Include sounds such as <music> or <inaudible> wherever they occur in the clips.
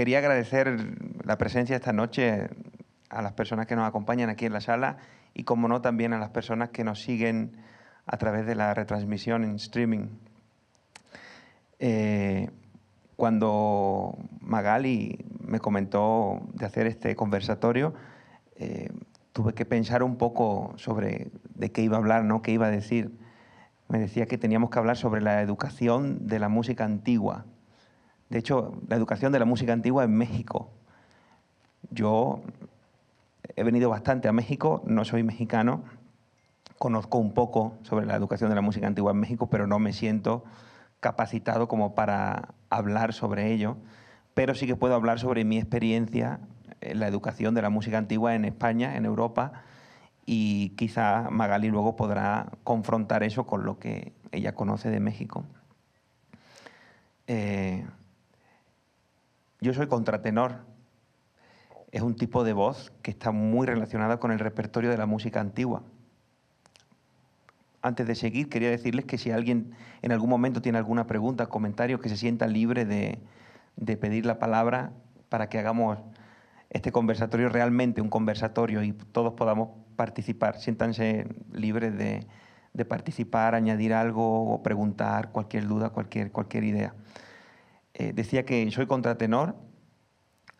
quería agradecer la presencia esta noche a las personas que nos acompañan aquí en la sala y, como no, también a las personas que nos siguen a través de la retransmisión en streaming. Eh, cuando Magali me comentó de hacer este conversatorio, eh, tuve que pensar un poco sobre de qué iba a hablar, ¿no? qué iba a decir. Me decía que teníamos que hablar sobre la educación de la música antigua. De hecho, la educación de la música antigua en México. Yo he venido bastante a México, no soy mexicano, conozco un poco sobre la educación de la música antigua en México, pero no me siento capacitado como para hablar sobre ello, pero sí que puedo hablar sobre mi experiencia en la educación de la música antigua en España, en Europa, y quizá Magali luego podrá confrontar eso con lo que ella conoce de México. Eh, yo soy contratenor. Es un tipo de voz que está muy relacionada con el repertorio de la música antigua. Antes de seguir, quería decirles que si alguien en algún momento tiene alguna pregunta, comentario, que se sienta libre de, pedir la palabra para que hagamos este conversatorio realmente un conversatorio y todos podamos participar. Siéntanse libres de, participar, añadir algo o preguntar cualquier duda, cualquier, cualquier idea. Eh, decía que soy contratenor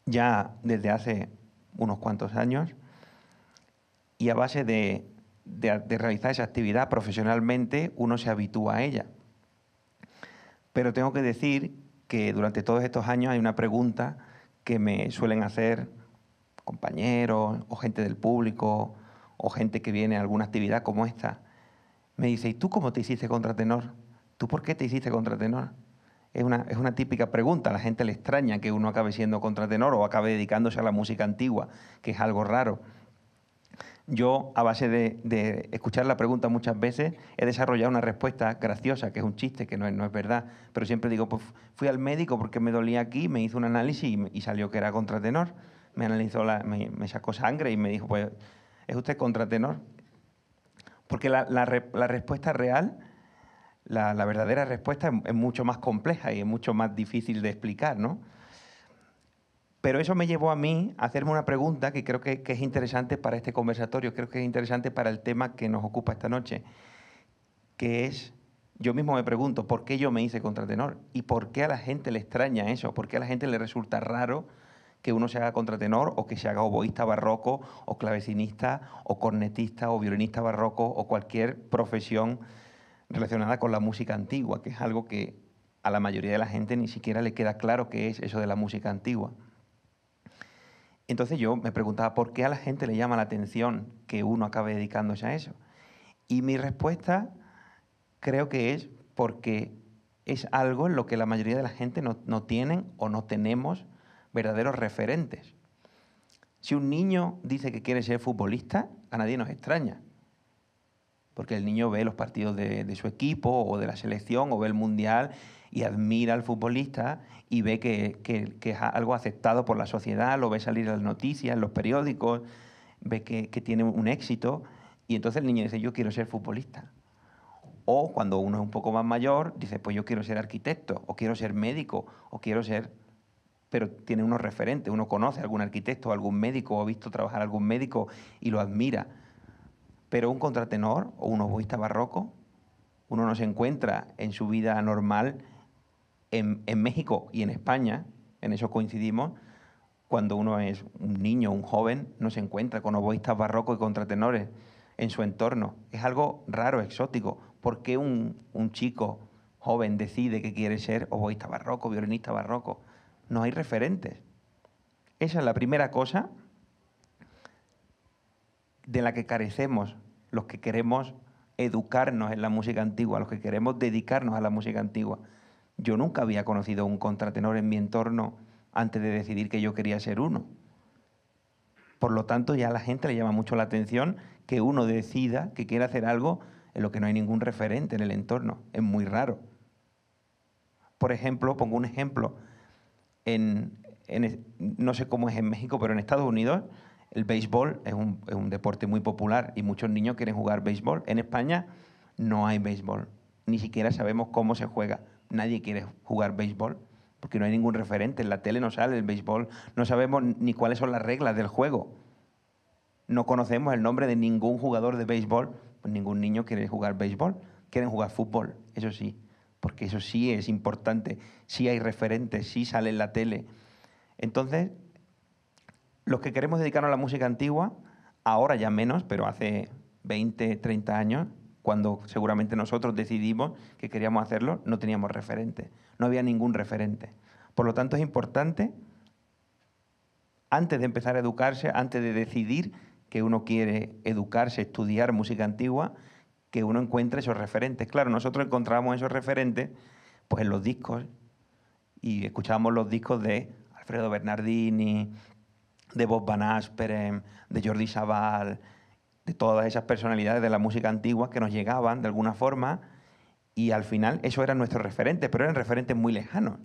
ya desde hace unos cuantos años y a base de, realizar esa actividad profesionalmente uno se habitúa a ella. Pero tengo que decir que durante todos estos años hay una pregunta que me suelen hacer compañeros o gente del público o gente que viene a alguna actividad como esta. Me dice, ¿y tú cómo te hiciste contratenor? ¿Tú por qué te hiciste contratenor? es una, típica pregunta. A la gente le extraña que uno acabe siendo contratenor o acabe dedicándose a la música antigua, que es algo raro. Yo, a base de, escuchar la pregunta muchas veces, he desarrollado una respuesta graciosa, que es un chiste, que no es, verdad. Pero siempre digo, pues fui al médico porque me dolía aquí, me hizo un análisis y, salió que era contratenor. Me analizó, me, sacó sangre y me dijo, pues, ¿es usted contratenor? Porque la respuesta real la, verdadera respuesta es, mucho más compleja y es mucho más difícil de explicar, ¿no? Pero eso me llevó a mí a hacerme una pregunta que creo que, que, es interesante para este conversatorio, creo que es interesante para el tema que nos ocupa esta noche, que es, yo mismo me pregunto, ¿por qué yo me hice contratenor? ¿Y por qué a la gente le extraña eso? ¿Por qué a la gente le resulta raro que uno se haga contratenor o que se haga oboísta barroco o clavecinista o cornetista o violinista barroco o cualquier profesión? relacionada con la música antigua, que es algo que a la mayoría de la gente ni siquiera le queda claro qué es eso de la música antigua. Entonces yo me preguntaba, ¿por qué a la gente le llama la atención que uno acabe dedicándose a eso? Y mi respuesta creo que es porque es algo en lo que la mayoría de la gente no, no tienen o no tenemos verdaderos referentes. Si un niño dice que quiere ser futbolista, a nadie nos extraña porque el niño ve los partidos de, su equipo o de la selección o ve el mundial y admira al futbolista y ve que, es algo aceptado por la sociedad, lo ve salir en las noticias, en los periódicos, ve que, tiene un éxito y entonces el niño dice, yo quiero ser futbolista. O cuando uno es un poco más mayor, dice, pues yo quiero ser arquitecto, o quiero ser médico, o quiero ser... Pero tiene unos referentes, uno conoce a algún arquitecto, o algún médico, o ha visto trabajar a algún médico y lo admira. Pero un contratenor o un oboísta barroco, uno no se encuentra en su vida normal en, México y en España, en eso coincidimos, cuando uno es un niño, un joven, no se encuentra con oboístas barrocos y contratenores en su entorno. Es algo raro, exótico. ¿Por qué un, un chico joven decide que quiere ser oboísta barroco, violinista barroco? No hay referentes. Esa es la primera cosa de la que carecemos los que queremos educarnos en la música antigua, los que queremos dedicarnos a la música antigua. Yo nunca había conocido un contratenor en mi entorno antes de decidir que yo quería ser uno. Por lo tanto, ya a la gente le llama mucho la atención que uno decida que quiere hacer algo en lo que no hay ningún referente en el entorno. Es muy raro. Por ejemplo, pongo un ejemplo. en, no sé cómo es en México, pero en Estados Unidos el béisbol es un, es un deporte muy popular y muchos niños quieren jugar béisbol. En España no hay béisbol, ni siquiera sabemos cómo se juega. Nadie quiere jugar béisbol porque no hay ningún referente. En la tele no sale el béisbol, no sabemos ni cuáles son las reglas del juego. No conocemos el nombre de ningún jugador de béisbol, pues ningún niño quiere jugar béisbol, quieren jugar fútbol, eso sí, porque eso sí es importante, sí hay referentes, sí sale en la tele. Entonces, los que queremos dedicarnos a la música antigua, ahora ya menos, pero hace 20, 30 años, cuando seguramente nosotros decidimos que queríamos hacerlo, no teníamos referentes, no había ningún referente. Por lo tanto, es importante, antes de empezar a educarse, antes de decidir que uno quiere educarse, estudiar música antigua, que uno encuentre esos referentes. Claro, nosotros encontramos esos referentes pues en los discos y escuchábamos los discos de Alfredo Bernardini, de Bob Van Asperen, de Jordi Sabal, de todas esas personalidades de la música antigua que nos llegaban de alguna forma y al final eso eran nuestros referentes, pero eran referentes muy lejanos,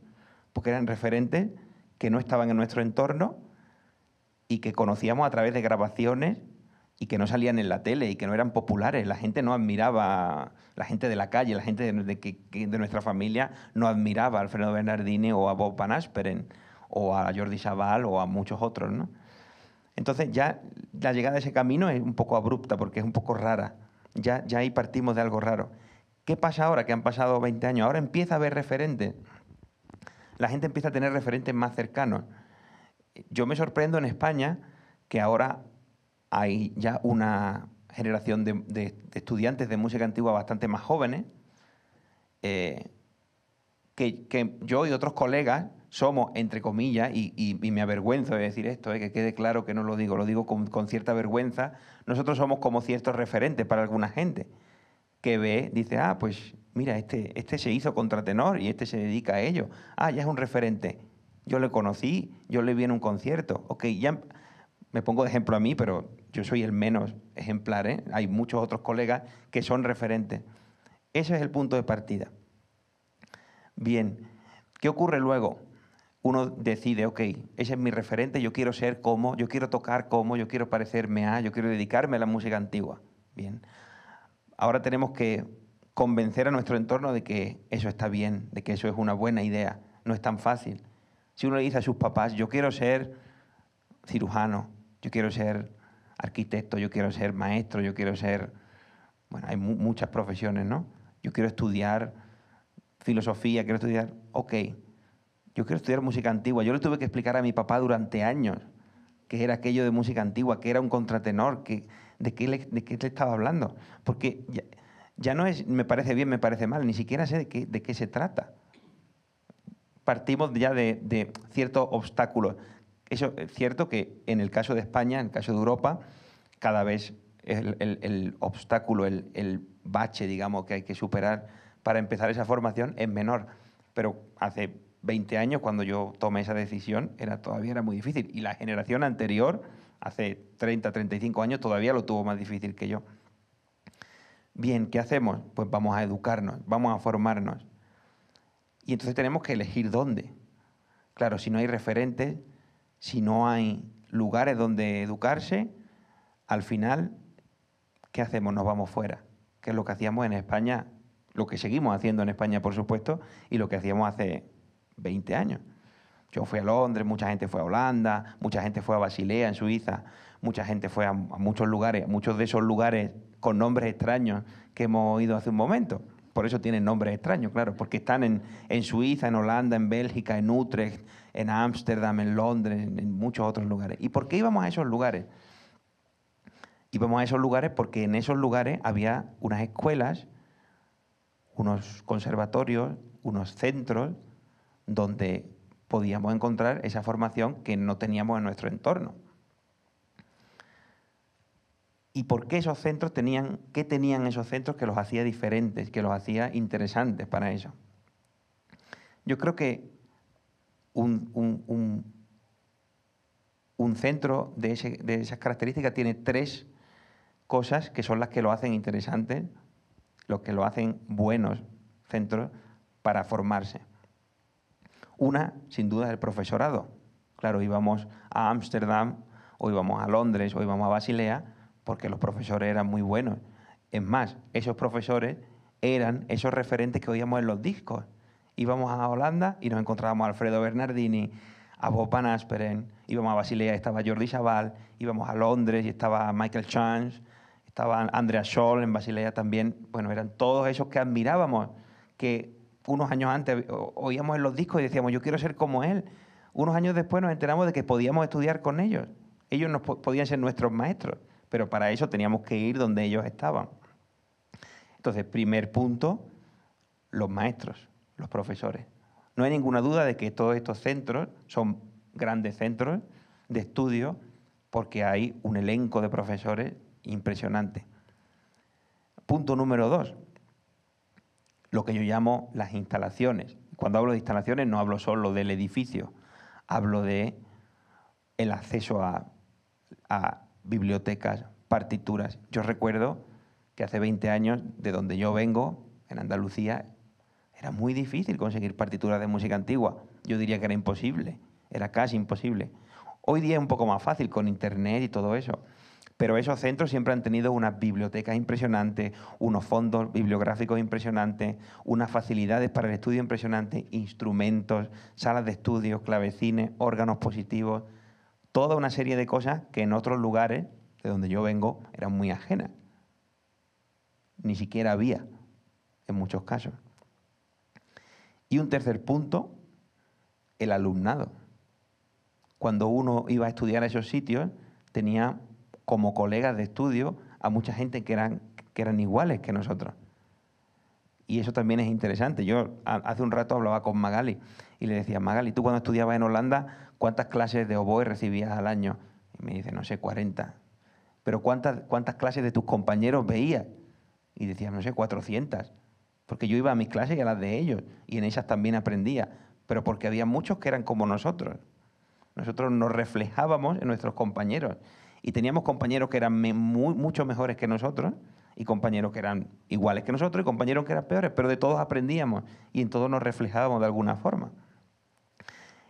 porque eran referentes que no estaban en nuestro entorno y que conocíamos a través de grabaciones y que no salían en la tele y que no eran populares. La gente no admiraba, la gente de la calle, la gente de, nuestra familia no admiraba a Alfredo Bernardini o a Bob Van Asperen o a Jordi Sabal o a muchos otros, Entonces ya la llegada de ese camino es un poco abrupta porque es un poco rara. Ya, ya ahí partimos de algo raro. ¿Qué pasa ahora que han pasado 20 años? Ahora empieza a haber referentes. La gente empieza a tener referentes más cercanos. Yo me sorprendo en España que ahora hay ya una generación de, estudiantes de música antigua bastante más jóvenes, eh, que, que yo y otros colegas somos, entre comillas, y, me avergüenzo de decir esto, eh, que quede claro que no lo digo, lo digo con, cierta vergüenza, nosotros somos como ciertos referentes para alguna gente que ve, dice, ah, pues mira, este, este se hizo contratenor y este se dedica a ello. Ah, ya es un referente. Yo le conocí, yo le vi en un concierto. Ok, ya me pongo de ejemplo a mí, pero yo soy el menos ejemplar. ¿eh? Hay muchos otros colegas que son referentes. Ese es el punto de partida. Bien, ¿qué ocurre luego? uno decide, ok, ese es mi referente, yo quiero ser como, yo quiero tocar como, yo quiero parecerme a, yo quiero dedicarme a la música antigua. Bien. Ahora tenemos que convencer a nuestro entorno de que eso está bien, de que eso es una buena idea. No es tan fácil. Si uno le dice a sus papás, yo quiero ser cirujano, yo quiero ser arquitecto, yo quiero ser maestro, yo quiero ser... Bueno, hay muchas profesiones, ¿no? Yo quiero estudiar filosofía, quiero estudiar... Ok, yo quiero estudiar música antigua. Yo le tuve que explicar a mi papá durante años qué era aquello de música antigua, qué era un contratenor, de, qué le, estaba hablando. Porque ya, no es me parece bien, me parece mal, ni siquiera sé de qué, se trata. Partimos ya de, ciertos obstáculos. Eso es eh, cierto que en el caso de España, en el caso de Europa, cada vez el, obstáculo, el, el bache, digamos, que hay que superar para empezar esa formación es menor. Pero hace 20 años, cuando yo tomé esa decisión, era, todavía era muy difícil. Y la generación anterior, hace 30, 35 años, todavía lo tuvo más difícil que yo. Bien, ¿qué hacemos? Pues vamos a educarnos, vamos a formarnos. Y entonces tenemos que elegir dónde. Claro, si no hay referentes, si no hay lugares donde educarse, al final, ¿qué hacemos? Nos vamos fuera. Que es lo que hacíamos en España, lo que seguimos haciendo en España, por supuesto, y lo que hacíamos hace 20 años. Yo fui a Londres, mucha gente fue a Holanda, mucha gente fue a Basilea, en Suiza, mucha gente fue a, muchos lugares, muchos de esos lugares con nombres extraños que hemos oído hace un momento. Por eso tienen nombres extraños, claro, porque están en, en Suiza, en Holanda, en Bélgica, en Utrecht, en Ámsterdam, en Londres, en, en muchos otros lugares. ¿Y por qué íbamos a esos lugares? Íbamos a esos lugares porque en esos lugares había unas escuelas, unos conservatorios, unos centros donde podíamos encontrar esa formación que no teníamos en nuestro entorno. ¿Y por qué esos centros tenían, qué tenían esos centros que los hacía diferentes, que los hacía interesantes para ellos? Yo creo que un, centro de, de esas características tiene tres cosas que son las que lo hacen interesante, los que lo hacen buenos centros para formarse. Una, sin duda, es el profesorado. Claro, íbamos a Ámsterdam, o íbamos a Londres, o íbamos a Basilea, porque los profesores eran muy buenos. Es más, esos profesores eran esos referentes que oíamos en los discos. Íbamos a Holanda y nos encontrábamos a Alfredo Bernardini, a Bob Van Asperen, íbamos a Basilea y estaba Jordi Chaval, íbamos a Londres y estaba Michael Chance, estaba Andrea Scholl en Basilea también. Bueno, eran todos esos que admirábamos, que unos años antes oíamos en los discos y decíamos, yo quiero ser como él. Unos años después nos enteramos de que podíamos estudiar con ellos. Ellos nos podían ser nuestros maestros, pero para eso teníamos que ir donde ellos estaban. Entonces, primer punto, los maestros, los profesores. No hay ninguna duda de que todos estos centros son grandes centros de estudio porque hay un elenco de profesores impresionante. Punto número dos, lo que yo llamo las instalaciones. Cuando hablo de instalaciones no hablo solo del edificio, hablo de el acceso a, a bibliotecas, partituras. Yo recuerdo que hace 20 años, de donde yo vengo, en Andalucía, era muy difícil conseguir partituras de música antigua. Yo diría que era imposible, era casi imposible. Hoy día es un poco más fácil con Internet y todo eso. Pero esos centros siempre han tenido unas bibliotecas impresionantes, unos fondos bibliográficos impresionantes, unas facilidades para el estudio impresionantes, instrumentos, salas de estudio, clavecines, órganos positivos, toda una serie de cosas que en otros lugares, de donde yo vengo, eran muy ajenas. Ni siquiera había, en muchos casos. Y un tercer punto, el alumnado. Cuando uno iba a estudiar a esos sitios, tenía como colegas de estudio a mucha gente que eran, que eran iguales que nosotros. Y eso también es interesante. Yo hace un rato hablaba con Magali y le decía, Magali, tú cuando estudiabas en Holanda, ¿cuántas clases de oboe recibías al año? Y me dice, no sé, 40. Pero ¿cuántas, cuántas clases de tus compañeros veías? Y decía, no sé, 400. Porque yo iba a mis clases y a las de ellos, y en ellas también aprendía, pero porque había muchos que eran como nosotros. Nosotros nos reflejábamos en nuestros compañeros y teníamos compañeros que eran muy, mucho mejores que nosotros, y compañeros que eran iguales que nosotros, y compañeros que eran peores, pero de todos aprendíamos y en todos nos reflejábamos de alguna forma.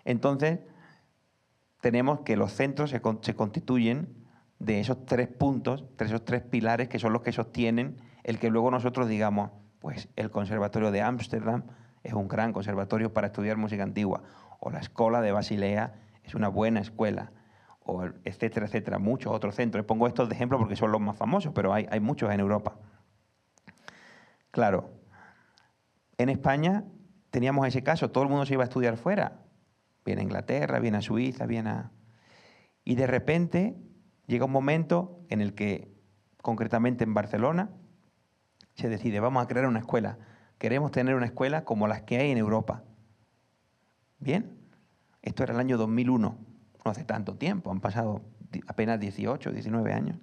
Entonces, tenemos que los centros se, se constituyen de esos tres puntos, de esos tres pilares que son los que sostienen el que luego nosotros digamos, pues el Conservatorio de Ámsterdam es un gran conservatorio para estudiar música antigua, o la Escuela de Basilea es una buena escuela, o etcétera, etcétera, muchos otros centros. Pongo estos de ejemplo porque son los más famosos, pero hay, hay muchos en Europa. Claro, en España teníamos ese caso, todo el mundo se iba a estudiar fuera, viene a Inglaterra, viene a Suiza, viene a... Y de repente llega un momento en el que, concretamente en Barcelona, se decide, vamos a crear una escuela, queremos tener una escuela como las que hay en Europa. Bien, esto era el año 2001 no hace tanto tiempo, han pasado apenas 18, 19 años.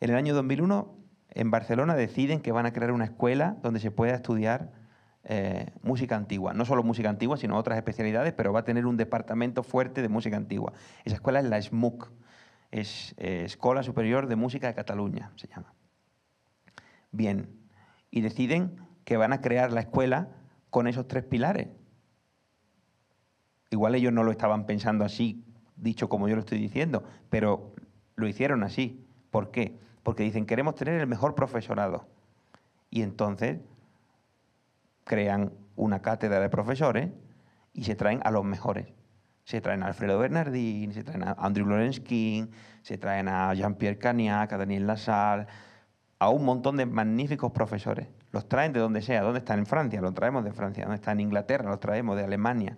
En el año 2001, en Barcelona deciden que van a crear una escuela donde se pueda estudiar eh, música antigua. No solo música antigua, sino otras especialidades, pero va a tener un departamento fuerte de música antigua. Esa escuela es la SMUC, es eh, Escuela Superior de Música de Cataluña, se llama. Bien, y deciden que van a crear la escuela con esos tres pilares. Igual ellos no lo estaban pensando así, dicho como yo lo estoy diciendo, pero lo hicieron así. ¿Por qué? Porque dicen, queremos tener el mejor profesorado. Y entonces crean una cátedra de profesores y se traen a los mejores. Se traen a Alfredo Bernardín, se traen a Andrew Lawrence se traen a Jean-Pierre Cagnac, a Daniel Lassalle, a un montón de magníficos profesores. Los traen de donde sea, ¿dónde están en Francia, los traemos de Francia, donde están en Inglaterra, los traemos de Alemania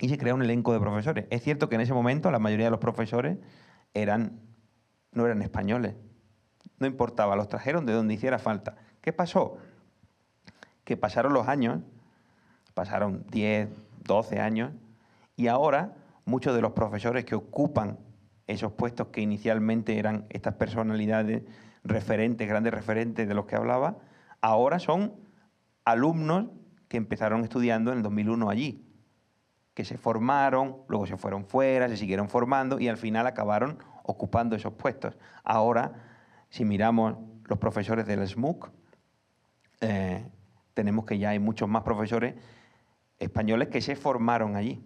y se creó un elenco de profesores. Es cierto que en ese momento la mayoría de los profesores eran, no eran españoles. No importaba, los trajeron de donde hiciera falta. ¿Qué pasó? Que pasaron los años, pasaron 10, 12 años, y ahora muchos de los profesores que ocupan esos puestos que inicialmente eran estas personalidades referentes, grandes referentes de los que hablaba, ahora son alumnos que empezaron estudiando en el 2001 allí que se formaron, luego se fueron fuera, se siguieron formando y al final acabaron ocupando esos puestos. Ahora, si miramos los profesores del SMUC, eh, tenemos que ya hay muchos más profesores españoles que se formaron allí.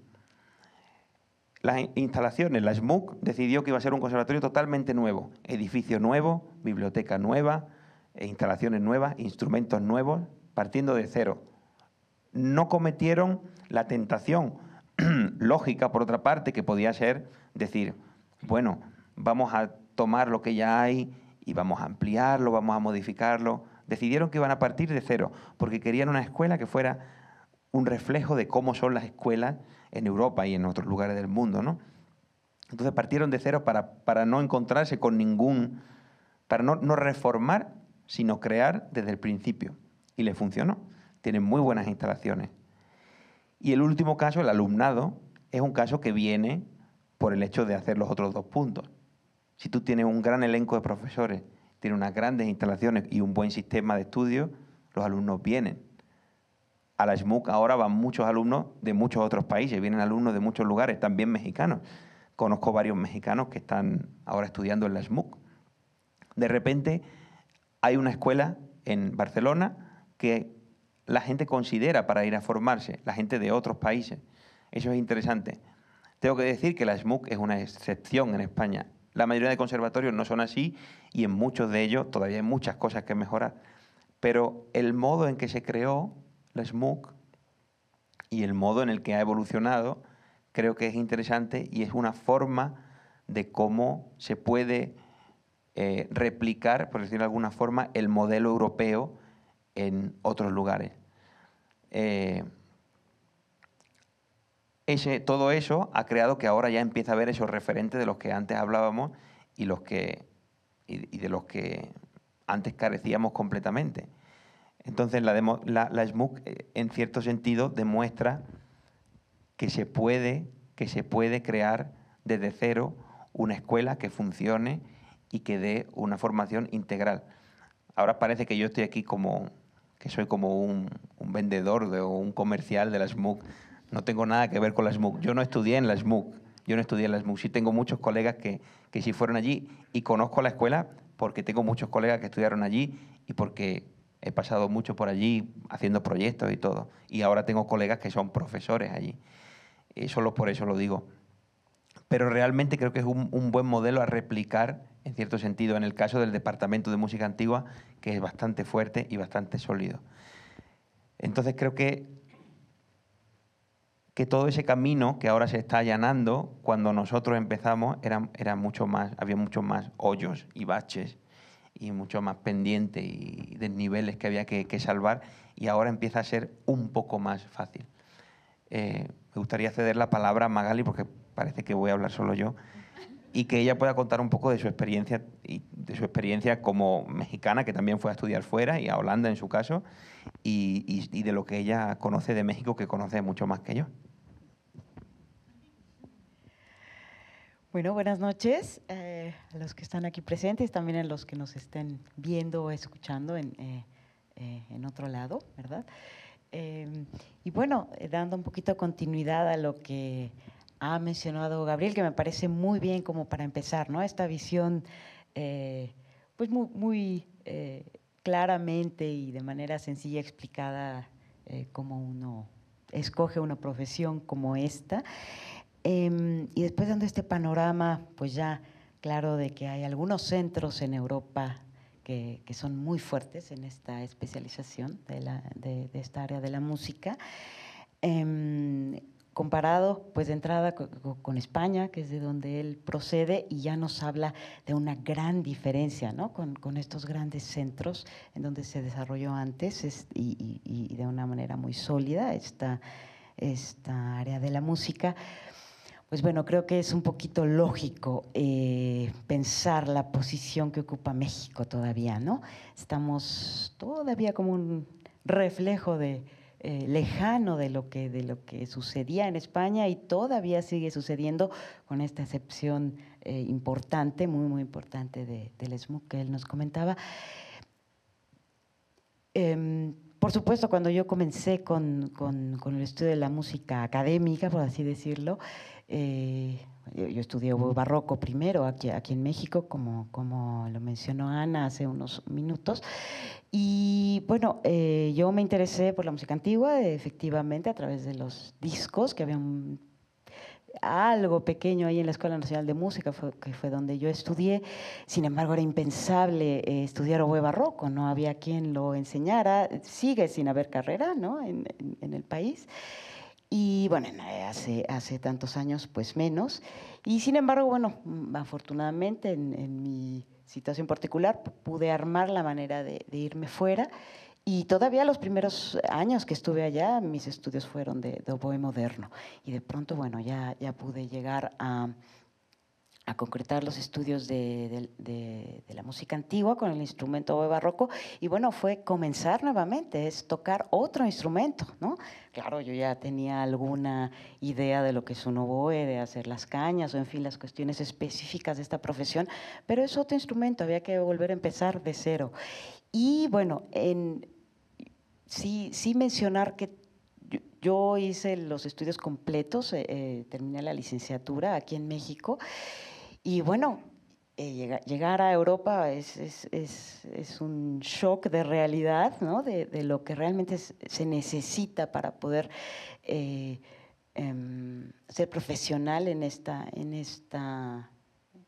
Las instalaciones, la SMUC decidió que iba a ser un conservatorio totalmente nuevo, edificio nuevo, biblioteca nueva, eh, instalaciones nuevas, instrumentos nuevos, partiendo de cero. No cometieron la tentación <clears throat> lógica, por otra parte, que podía ser decir, bueno, vamos a tomar lo que ya hay y vamos a ampliarlo, vamos a modificarlo. Decidieron que iban a partir de cero, porque querían una escuela que fuera un reflejo de cómo son las escuelas en Europa y en otros lugares del mundo, ¿no? Entonces partieron de cero para, para no encontrarse con ningún, para no, no reformar, sino crear desde el principio. Y le funcionó. Tienen muy buenas instalaciones. Y el último caso, el alumnado, es un caso que viene por el hecho de hacer los otros dos puntos. Si tú tienes un gran elenco de profesores, tienes unas grandes instalaciones y un buen sistema de estudio, los alumnos vienen. A la SMUC ahora van muchos alumnos de muchos otros países, vienen alumnos de muchos lugares, también mexicanos. Conozco varios mexicanos que están ahora estudiando en la SMUC. De repente hay una escuela en Barcelona que la gente considera para ir a formarse, la gente de otros países. Eso es interesante. Tengo que decir que la SMUC es una excepción en España. La mayoría de conservatorios no son así y en muchos de ellos todavía hay muchas cosas que mejorar. Pero el modo en que se creó la SMUC y el modo en el que ha evolucionado creo que es interesante y es una forma de cómo se puede eh, replicar, por decirlo de alguna forma, el modelo europeo en otros lugares. Eh, ese, todo eso ha creado que ahora ya empieza a haber esos referentes de los que antes hablábamos y, los que, de los que antes carecíamos completamente. Entonces, la, la SMUC, eh, en cierto sentido, demuestra que se, puede, que se puede crear desde cero una escuela que funcione y que dé una formación integral. Ahora parece que yo estoy aquí como que soy como un, vendedor o un comercial de la SMUC. No tengo nada que ver con la SMUC. Yo no estudié en la SMUC. Yo no estudié en la SMUC. Sí tengo muchos colegas que, que sí fueron allí y conozco la escuela porque tengo muchos colegas que estudiaron allí y porque he pasado mucho por allí haciendo proyectos y todo. Y ahora tengo colegas que son profesores allí. Eh, solo por eso lo digo pero realmente creo que es un, buen modelo a replicar, en cierto sentido, en el caso del Departamento de Música Antigua, que es bastante fuerte y bastante sólido. Entonces creo que que todo ese camino que ahora se está allanando, cuando nosotros empezamos, era, era mucho más, había muchos más hoyos y baches y mucho más pendientes y desniveles que había que, salvar y ahora empieza a ser un poco más fácil. Eh, me gustaría ceder la palabra a Magali porque parece que voy a hablar solo yo, y que ella pueda contar un poco de su experiencia y de su experiencia como mexicana que también fue a estudiar fuera y a Holanda en su caso y, de lo que ella conoce de México que conoce mucho más que yo. Bueno, buenas noches eh, a los que están aquí presentes, también a los que nos estén viendo o escuchando en, eh, eh, en otro lado, ¿verdad? y bueno, dando un poquito continuidad a lo que ha mencionado Gabriel, que me parece muy bien como para empezar, ¿no? Esta visión, eh, pues muy, eh, claramente y de manera sencilla explicada eh, cómo uno escoge una profesión como esta. Em, y después dando este panorama, pues ya claro de que hay algunos centros en Europa que, son muy fuertes en esta especialización de, la, de, esta área de la música. Em, comparado pues de entrada con, España, que es de donde él procede, y ya nos habla de una gran diferencia ¿no? con, estos grandes centros en donde se desarrolló antes y, de una manera muy sólida esta, esta área de la música. Pues bueno, creo que es un poquito lógico eh, pensar la posición que ocupa México todavía, ¿no? Estamos todavía como un reflejo de, eh, lejano de lo, que, de lo que sucedía en España y todavía sigue sucediendo con esta excepción eh, importante, muy, muy importante de, del esmo que él nos comentaba. Em, por supuesto, cuando yo comencé con, el estudio de la música académica, por así decirlo, eh, yo, estudié barroco primero aquí, aquí en México, como, como lo mencionó Ana hace unos minutos, y bueno, eh, yo me interesé por la música antigua, efectivamente, a través de los discos, que había algo pequeño ahí en la Escuela Nacional de Música, que fue donde yo estudié. Sin embargo, era impensable eh, estudiar oboe barroco, no había quien lo enseñara. Sigue sin haber carrera ¿no? en, el país. Y bueno, eh, hace, hace tantos años, pues menos. Y sin embargo, bueno, mm, afortunadamente en mi situación particular, pude armar la manera de, irme fuera. Y todavía los primeros años que estuve allá, mis estudios fueron de, de oboe moderno. Y de pronto, bueno, ya, ya pude llegar a a concretar los estudios de, la música antigua con el instrumento barroco y bueno, fue comenzar nuevamente, es tocar otro instrumento, ¿no? Claro, yo ya tenía alguna idea de lo que es un oboe, de hacer las cañas o en fin, las cuestiones específicas de esta profesión, pero es otro instrumento, había que volver a empezar de cero. Y bueno, en, sí, mencionar que yo hice los estudios completos, eh, eh, terminé la licenciatura aquí en México y bueno, eh, llegar a Europa es, un shock de realidad, ¿no? de, lo que realmente se necesita para poder eh, em, ser profesional en esta, en esta,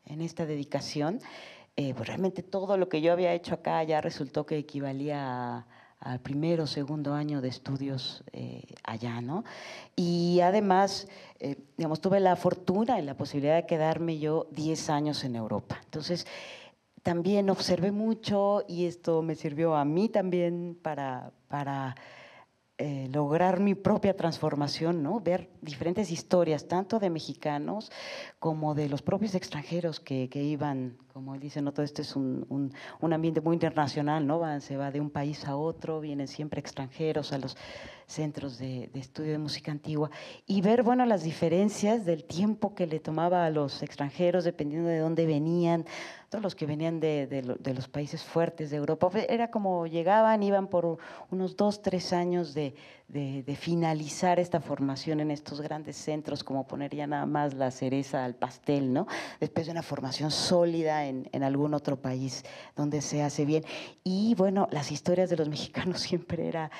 en esta dedicación. Eh, pues realmente todo lo que yo había hecho acá ya resultó que equivalía al primero o segundo año de estudios allá, ¿no? Y además eh, digamos, tuve la fortuna y la posibilidad de quedarme yo 10 años en Europa. Entonces, también observé mucho y esto me sirvió a mí también para, para eh, lograr mi propia transformación, ¿no? ver diferentes historias, tanto de mexicanos como de los propios extranjeros que, iban, como dicen, ¿no? todo esto es un, un ambiente muy internacional, ¿no? se va de un país a otro, vienen siempre extranjeros a los centros de, estudio de música antigua, y ver bueno, las diferencias del tiempo que le tomaba a los extranjeros, dependiendo de dónde venían, todos los que venían de, los países fuertes de Europa, pues, era como llegaban, iban por unos dos, tres años de, finalizar esta formación en estos grandes centros, como poner ya nada más la cereza al pastel, ¿no? después de una formación sólida en, en algún otro país donde se hace bien. Y bueno, las historias de los <laughs> mexicanos siempre era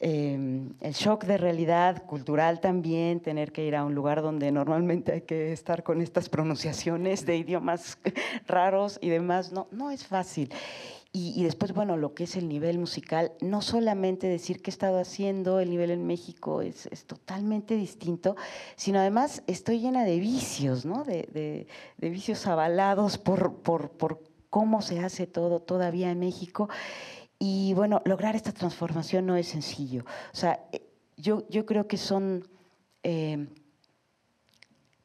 Em, el shock de realidad cultural también, tener que ir a un lugar donde normalmente hay que estar con estas pronunciaciones de idiomas <laughs> raros y demás, no, no es fácil. Y, y, después, bueno, lo que es el nivel musical, no solamente decir que he estado haciendo, el nivel en México es, es totalmente distinto, sino además estoy llena de vicios, De, vicios avalados por, por cómo se hace todo todavía en México. Y bueno, lograr esta transformación no es sencillo. O sea, eh, yo, yo creo que son eh,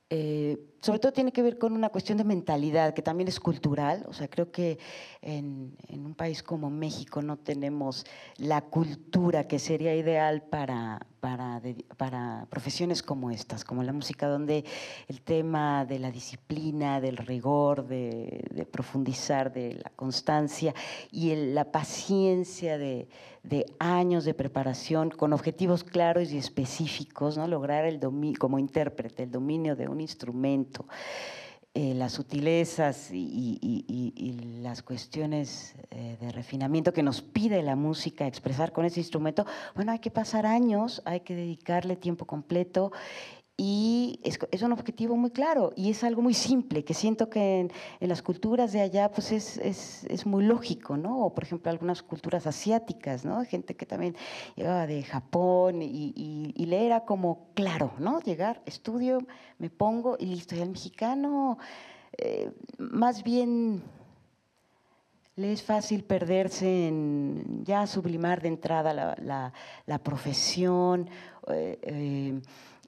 eh, sobre todo tiene que ver con una cuestión de mentalidad, que también es cultural. O sea, creo que en, en un país como México no tenemos la cultura que sería ideal para, para, para, profesiones como estas, como la música, donde el tema de la disciplina, del rigor, de, profundizar, de la constancia y la paciencia de, de, años de preparación con objetivos claros y específicos, ¿no? lograr el como intérprete el dominio de un instrumento eh, las sutilezas y, las cuestiones eh, de refinamiento que nos pide la música expresar con ese instrumento, bueno, hay que pasar años, hay que dedicarle tiempo completo y es, un objetivo muy claro y es algo muy simple, que siento que en, las culturas de allá pues es, muy lógico, ¿no? O por ejemplo, algunas culturas asiáticas, ¿no? Gente que también llegaba de Japón y, le era como claro, ¿no? Llegar, estudio, me pongo y listo. Y al mexicano eh, más bien le es fácil perderse en ya sublimar de entrada la, profesión. Eh, eh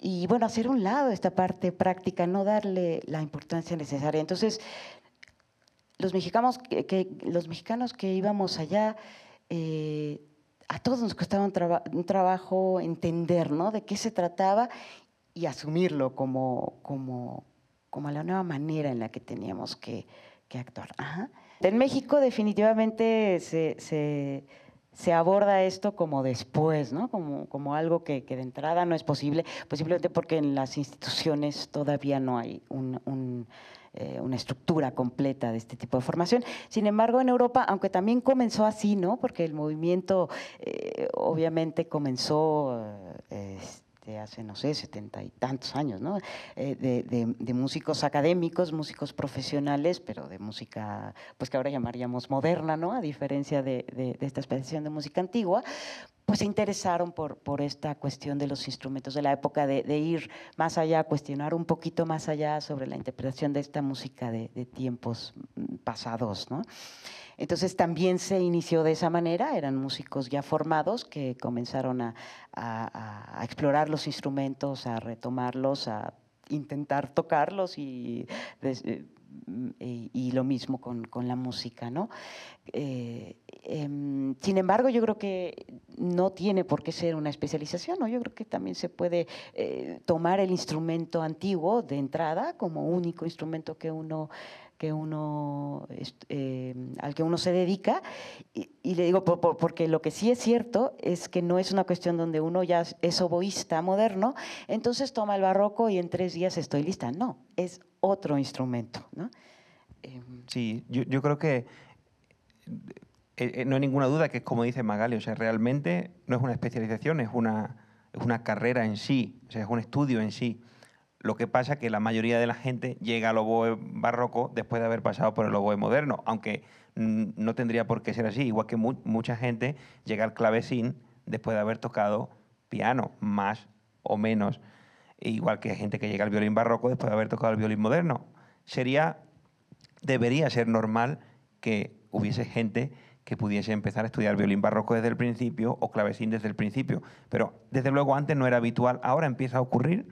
y bueno, hacer un lado esta parte práctica, no darle la importancia necesaria. Entonces, los mexicanos que, los mexicanos que íbamos allá, eh, a todos nos costaba un, trabajo entender ¿no? de qué se trataba y asumirlo como, como, como la nueva manera en la que teníamos que, que actuar. En México definitivamente se, se se aborda esto como después, ¿no? como, algo que, de entrada no es posible, posiblemente pues porque en las instituciones todavía no hay eh, una estructura completa de este tipo de formación. Sin embargo, en Europa, aunque también comenzó así, ¿no? porque el movimiento eh, obviamente comenzó eh, este, hace, no sé, setenta y tantos años, ¿no? Eh, de, músicos académicos, músicos profesionales, pero de música, pues que ahora llamaríamos moderna, ¿no? A diferencia de, esta expresión de música antigua, pues se interesaron por, esta cuestión de los instrumentos de la época, de, de, ir más allá, cuestionar un poquito más allá sobre la interpretación de esta música de, tiempos mm, pasados, ¿no? Entonces también se inició de esa manera, eran músicos ya formados que comenzaron a, explorar los instrumentos, a retomarlos, a intentar tocarlos y, eh, mm, eh, lo mismo con, la música, ¿no? Eh, em, sin embargo, yo creo que no tiene por qué ser una especialización, Yo creo que también se puede tomar el instrumento antiguo de entrada como único instrumento que uno que uno, eh, al que uno se dedica. Y, le digo, porque lo que sí es cierto es que no es una cuestión donde uno ya es oboísta moderno, entonces toma el barroco y en tres días estoy lista. No, es otro instrumento. Em, sí, yo, creo que eh, eh, no hay ninguna duda que, es como dice Magali, o sea, realmente no es una especialización, es una, carrera en sí, sea, es un estudio en sí. Lo que pasa es que la mayoría de la gente llega al oboe barroco después de haber pasado por el oboe moderno, aunque no tendría por qué ser así, igual que mucha gente llega al clavecín después de haber tocado piano, más o menos, igual que gente que llega al violín barroco después de haber tocado el violín moderno. Sería, debería ser normal que hubiese gente que pudiese empezar a estudiar violín barroco desde el principio o clavecín desde el principio, pero desde luego antes no era habitual, ahora empieza a ocurrir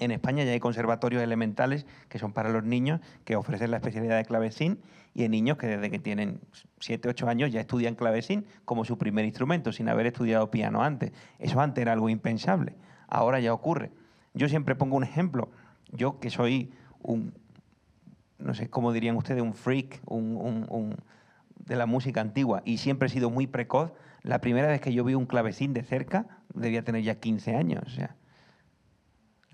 en España ya hay conservatorios elementales que son para los niños, que ofrecen la especialidad de clavecín, y hay niños que desde que tienen 7, 8 años ya estudian clavecín como su primer instrumento, sin haber estudiado piano antes. Eso antes era algo impensable, ahora ya ocurre. Yo siempre pongo un ejemplo, yo que soy un, no sé cómo dirían ustedes, un freak, de la música antigua y siempre he sido muy precoz. La primera vez que yo vi un clavecín de cerca debía tener ya 15 años. O sea,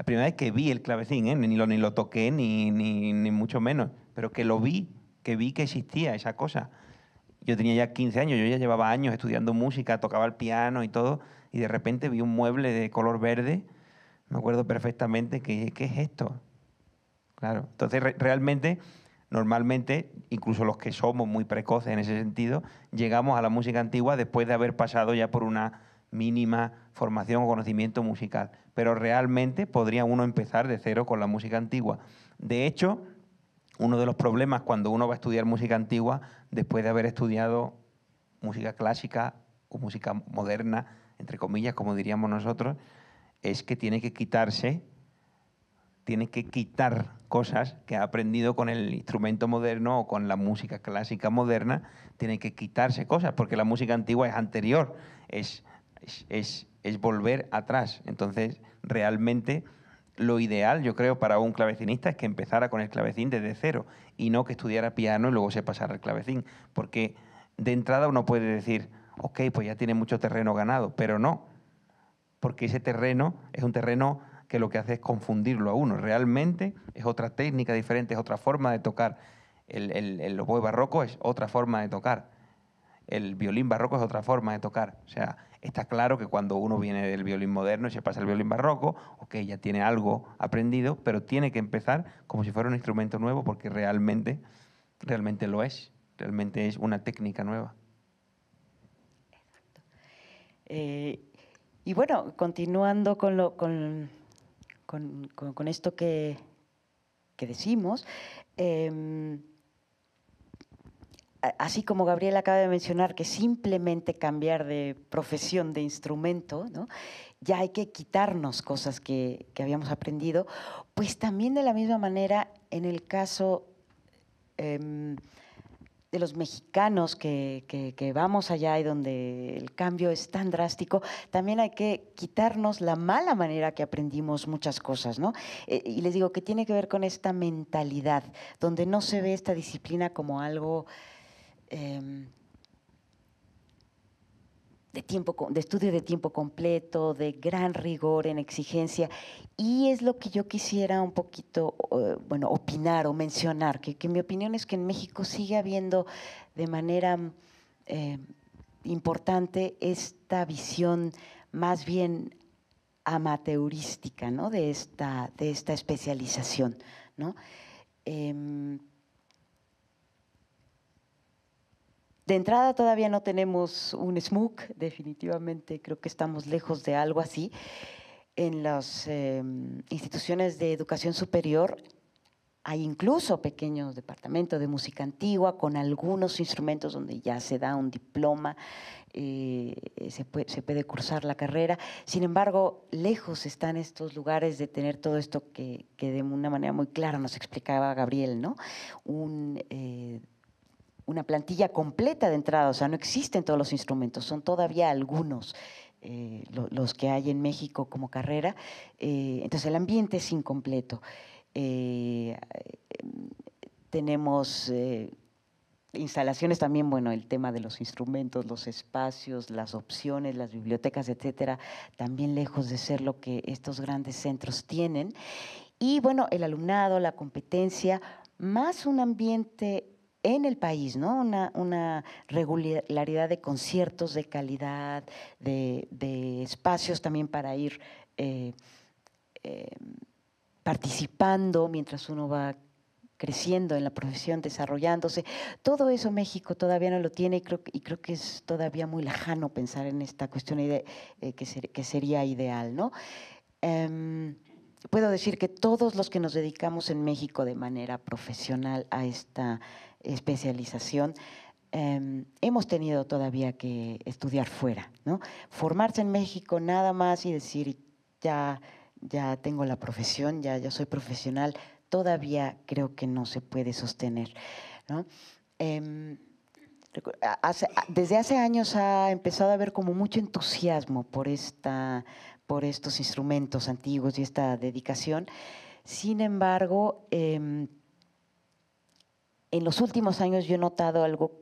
la primera vez que vi el clavecín, ¿eh? ni, lo, ni lo toqué, ni, ni, mucho menos, pero que lo vi, que vi que existía esa cosa. Yo tenía ya 15 años, yo ya llevaba años estudiando música, tocaba el piano y todo, y de repente vi un mueble de color verde, me acuerdo perfectamente que, ¿qué es esto? Claro, entonces realmente, normalmente, incluso los que somos muy precoces en ese sentido, llegamos a la música antigua después de haber pasado ya por una mínima formación o conocimiento musical, pero realmente podría uno empezar de cero con la música antigua. De hecho, uno de los problemas cuando uno va a estudiar música antigua, después de haber estudiado música clásica o música moderna, entre comillas, como diríamos nosotros, es que tiene que quitarse, tiene que quitar cosas que ha aprendido con el instrumento moderno o con la música clásica moderna, tiene que quitarse cosas, porque la música antigua es anterior, es es, volver atrás. Entonces, realmente lo ideal, yo creo, para un clavecinista es que empezara con el clavecín desde cero y no que estudiara piano y luego se pasara al clavecín. Porque de entrada uno puede decir, ok, pues ya tiene mucho terreno ganado, pero no. Porque ese terreno es un terreno que lo que hace es confundirlo a uno. Realmente es otra técnica diferente, es otra forma de tocar. El, el, el oboe barroco es otra forma de tocar. El violín barroco es otra forma de tocar. O sea, Está claro que cuando uno viene del violín moderno y se pasa al violín barroco, ok, ya tiene algo aprendido, pero tiene que empezar como si fuera un instrumento nuevo porque realmente, realmente lo es, realmente es una técnica nueva. Eh, y bueno, continuando con, lo, con, esto que, decimos, em, así como Gabriel acaba de mencionar que simplemente cambiar de profesión, de instrumento, ya hay que quitarnos cosas que, habíamos aprendido, pues también de la misma manera en el caso em, de los mexicanos que, vamos allá y donde el cambio es tan drástico, también hay que quitarnos la mala manera que aprendimos muchas cosas, eh, y les digo que tiene que ver con esta mentalidad, donde no se ve esta disciplina como algo... Em, de, tiempo, de estudio de tiempo completo, de gran rigor en exigencia. Y es lo que yo quisiera un poquito, bueno, opinar o mencionar, que, mi opinión es que en México sigue habiendo de manera em, importante esta visión más bien amateurística, ¿no? De esta, de esta especialización, ¿no? Em, De entrada todavía no tenemos un SMUC, definitivamente creo que estamos lejos de algo así. En las em, instituciones de educación superior hay incluso pequeños departamentos de música antigua con algunos instrumentos donde ya se da un diploma, eh, se, puede, cursar la carrera. Sin embargo, lejos están estos lugares de tener todo esto que, de una manera muy clara nos explicaba Gabriel, ¿no? Un eh, una plantilla completa de entrada, o sea, no existen todos los instrumentos, son todavía algunos. Eh, los que hay en México como carrera, eh, entonces el ambiente es incompleto. Eh, tenemos instalaciones también, bueno, el tema de los instrumentos, los espacios, las opciones, las bibliotecas, etcétera, también lejos de ser lo que estos grandes centros tienen. Y bueno, el alumnado, la competencia, más un ambiente en el país, ¿no? Una, regularidad de conciertos de calidad, de, espacios también para ir eh, eh, participando mientras uno va creciendo en la profesión, desarrollándose. Todo eso México todavía no lo tiene y creo, y creo que es todavía muy lejano pensar en esta cuestión eh, que, sería ideal. ¿no? Em, puedo decir que todos los que nos dedicamos en México de manera profesional a esta especialización, em, hemos tenido todavía que estudiar fuera, ¿no? Formarse en México nada más y decir, ya, ya tengo la profesión, ya, ya soy profesional, todavía creo que no se puede sostener, em, desde hace años ha empezado a haber como mucho entusiasmo por, esta, por estos instrumentos antiguos y esta dedicación. Sin embargo, em, en los últimos años yo he notado algo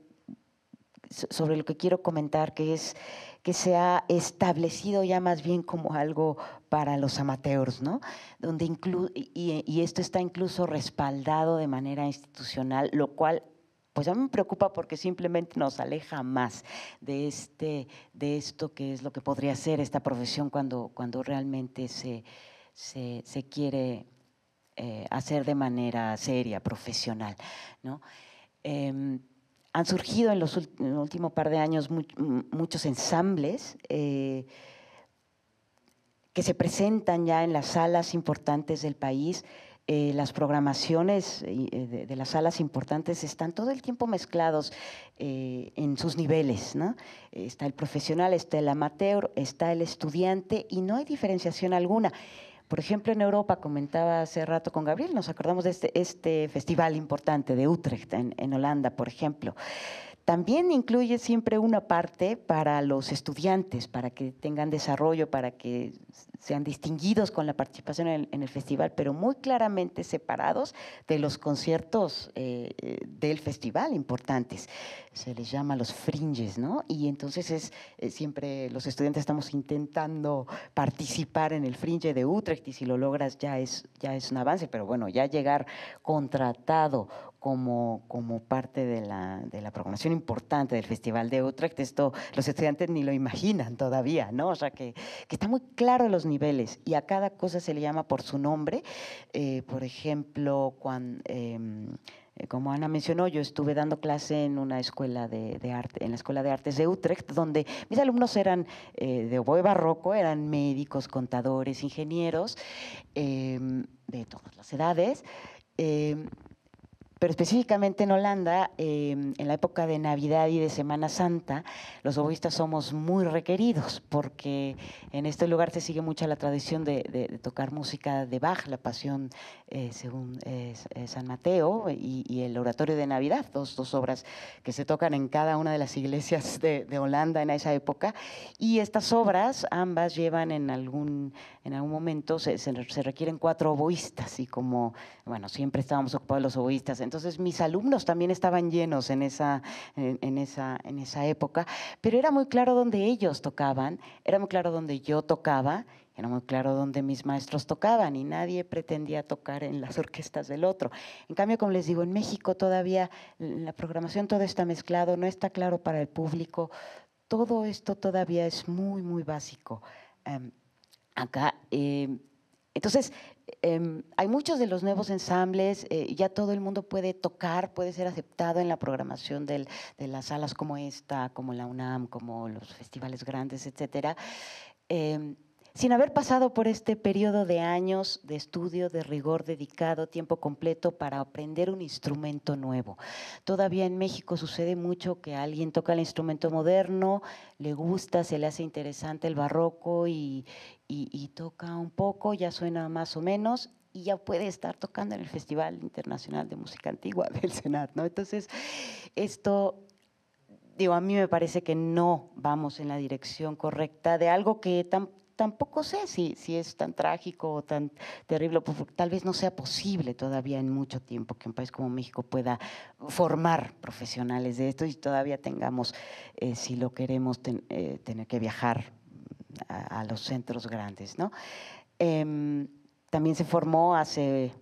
sobre lo que quiero comentar, que es que se ha establecido ya más bien como algo para los amateurs, ¿no? Donde inclu y, esto está incluso respaldado de manera institucional, lo cual pues a mí me preocupa porque simplemente nos aleja más de, este, de esto que es lo que podría ser esta profesión cuando, cuando realmente se, se, se quiere eh, hacer de manera seria, profesional. Em, han surgido en los últimos par de años muchos ensambles eh, que se presentan ya en las salas importantes del país. Eh, las programaciones de, las salas importantes están todo el tiempo mezclados en sus niveles. Está el profesional, está el amateur, está el estudiante y no hay diferenciación alguna. Por ejemplo, en Europa, comentaba hace rato con Gabriel, nos acordamos de este, este festival importante de Utrecht, en Holanda, por ejemplo también incluye siempre una parte para los estudiantes, para que tengan desarrollo, para que sean distinguidos con la participación en el, festival, pero muy claramente separados de los conciertos eh, eh, del festival importantes. Se les llama los fringes, ¿no? Y entonces es eh, siempre los estudiantes estamos intentando participar en el fringe de Utrecht y si lo logras ya es, ya es un avance, pero bueno, ya llegar contratado como, como parte de la, de la, programación importante del Festival de Utrecht. Esto los estudiantes ni lo imaginan todavía, ¿no? O sea, que, que está muy claro los niveles y a cada cosa se le llama por su nombre. Eh, por ejemplo, cuando... Em, eh, como Ana mencionó, yo estuve dando clase en una escuela de, arte, en la Escuela de Artes de Utrecht, donde mis alumnos eran eh, de oboe barroco, eran médicos, contadores, ingenieros, em, de todas las edades. Em, pero específicamente en Holanda, em, en la época de Navidad y de Semana Santa, los oboístas somos muy requeridos porque en este lugar se sigue mucha la tradición de, tocar música de Bach, la Pasión eh, según San Mateo y, el Oratorio de Navidad, dos, dos, obras que se tocan en cada una de las iglesias de, Holanda en esa época. Y estas obras, ambas llevan en algún, en algún momento, se, se, requieren cuatro oboístas y como, bueno, siempre estábamos ocupados los oboístas entonces mis alumnos también estaban llenos en esa, en, esa, en esa época, pero era muy claro donde ellos tocaban, era muy claro donde yo tocaba era muy claro donde mis maestros tocaban y nadie pretendía tocar en las orquestas del otro. En cambio, como les digo, en México todavía la programación todo está mezclado, no está claro para el público, todo esto todavía es muy, muy básico. Em, acá em, entonces, em, hay muchos de los nuevos ensambles, eh, ya todo el mundo puede tocar, puede ser aceptado en la programación de las salas como esta, como la UNAM, como los festivales grandes, etcétera. Em, sin haber pasado por este periodo de años de estudio, de rigor dedicado, tiempo completo para aprender un instrumento nuevo. Todavía en México sucede mucho que alguien toca el instrumento moderno, le gusta, se le hace interesante el barroco y, y toca un poco, ya suena más o menos y ya puede estar tocando en el Festival Internacional de Música Antigua <laughs> del Senat, ¿no? Entonces, esto digo, a mí me parece que no vamos en la dirección correcta de algo que tan, tampoco sé si, si es tan trágico o tan terrible, porque tal vez no sea posible todavía en mucho tiempo que un país como México pueda formar profesionales de esto y todavía tengamos, eh, si lo queremos, eh, tener que viajar a, los centros grandes. Em, también se formó hace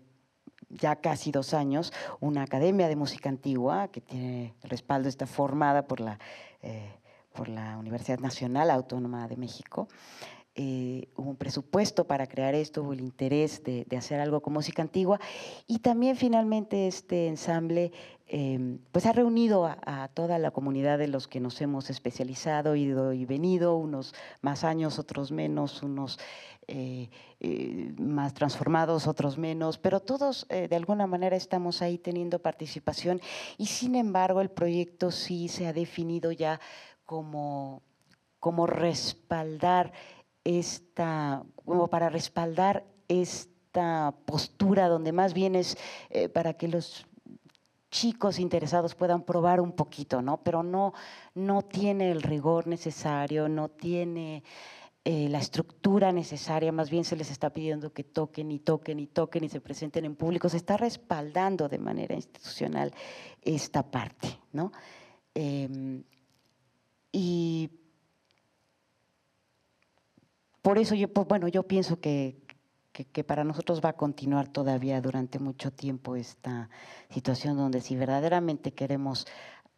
ya casi dos años una academia de música antigua que tiene respaldo, está formada por la eh, por la Universidad Nacional Autónoma de México, eh, un presupuesto para crear esto hubo el interés de, hacer algo con música antigua. Y también finalmente este ensamble em, pues ha reunido a, toda la comunidad de los que nos hemos especializado, ido y venido, unos más años, otros menos, unos eh, eh, más transformados, otros menos, pero todos de alguna manera estamos ahí teniendo participación y sin embargo el proyecto sí se ha definido ya como, como respaldar esta, como para respaldar esta postura donde más bien es eh, para que los chicos interesados puedan probar un poquito, ¿no? Pero no, no tiene el rigor necesario, no tiene eh, la estructura necesaria, más bien se les está pidiendo que toquen y toquen y toquen y se presenten en público, se está respaldando de manera institucional esta parte, ¿no? Em, y por eso yo, pues, bueno, yo pienso que, para nosotros va a continuar todavía durante mucho tiempo esta situación donde si verdaderamente queremos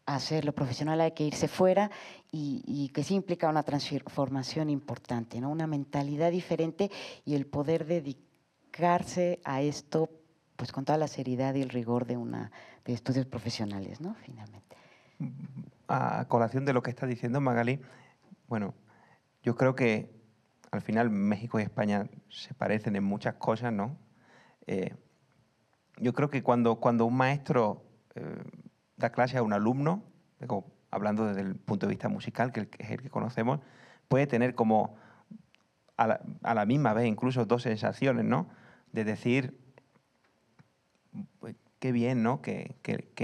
hacerlo profesional hay que irse fuera y, que sí implica una transformación importante, ¿no? una mentalidad diferente y el poder dedicarse a esto pues con toda la seriedad y el rigor de una de estudios profesionales, ¿no? Finalmente. A colación de lo que está diciendo Magali, bueno, yo creo que al final México y España se parecen en muchas cosas, ¿no? Eh, yo creo que cuando, cuando un maestro eh, da clase a un alumno, hablando desde el punto de vista musical, que es el que conocemos, puede tener como a la, misma vez incluso dos sensaciones, ¿no? De decir, qué bien, ¿no? Que,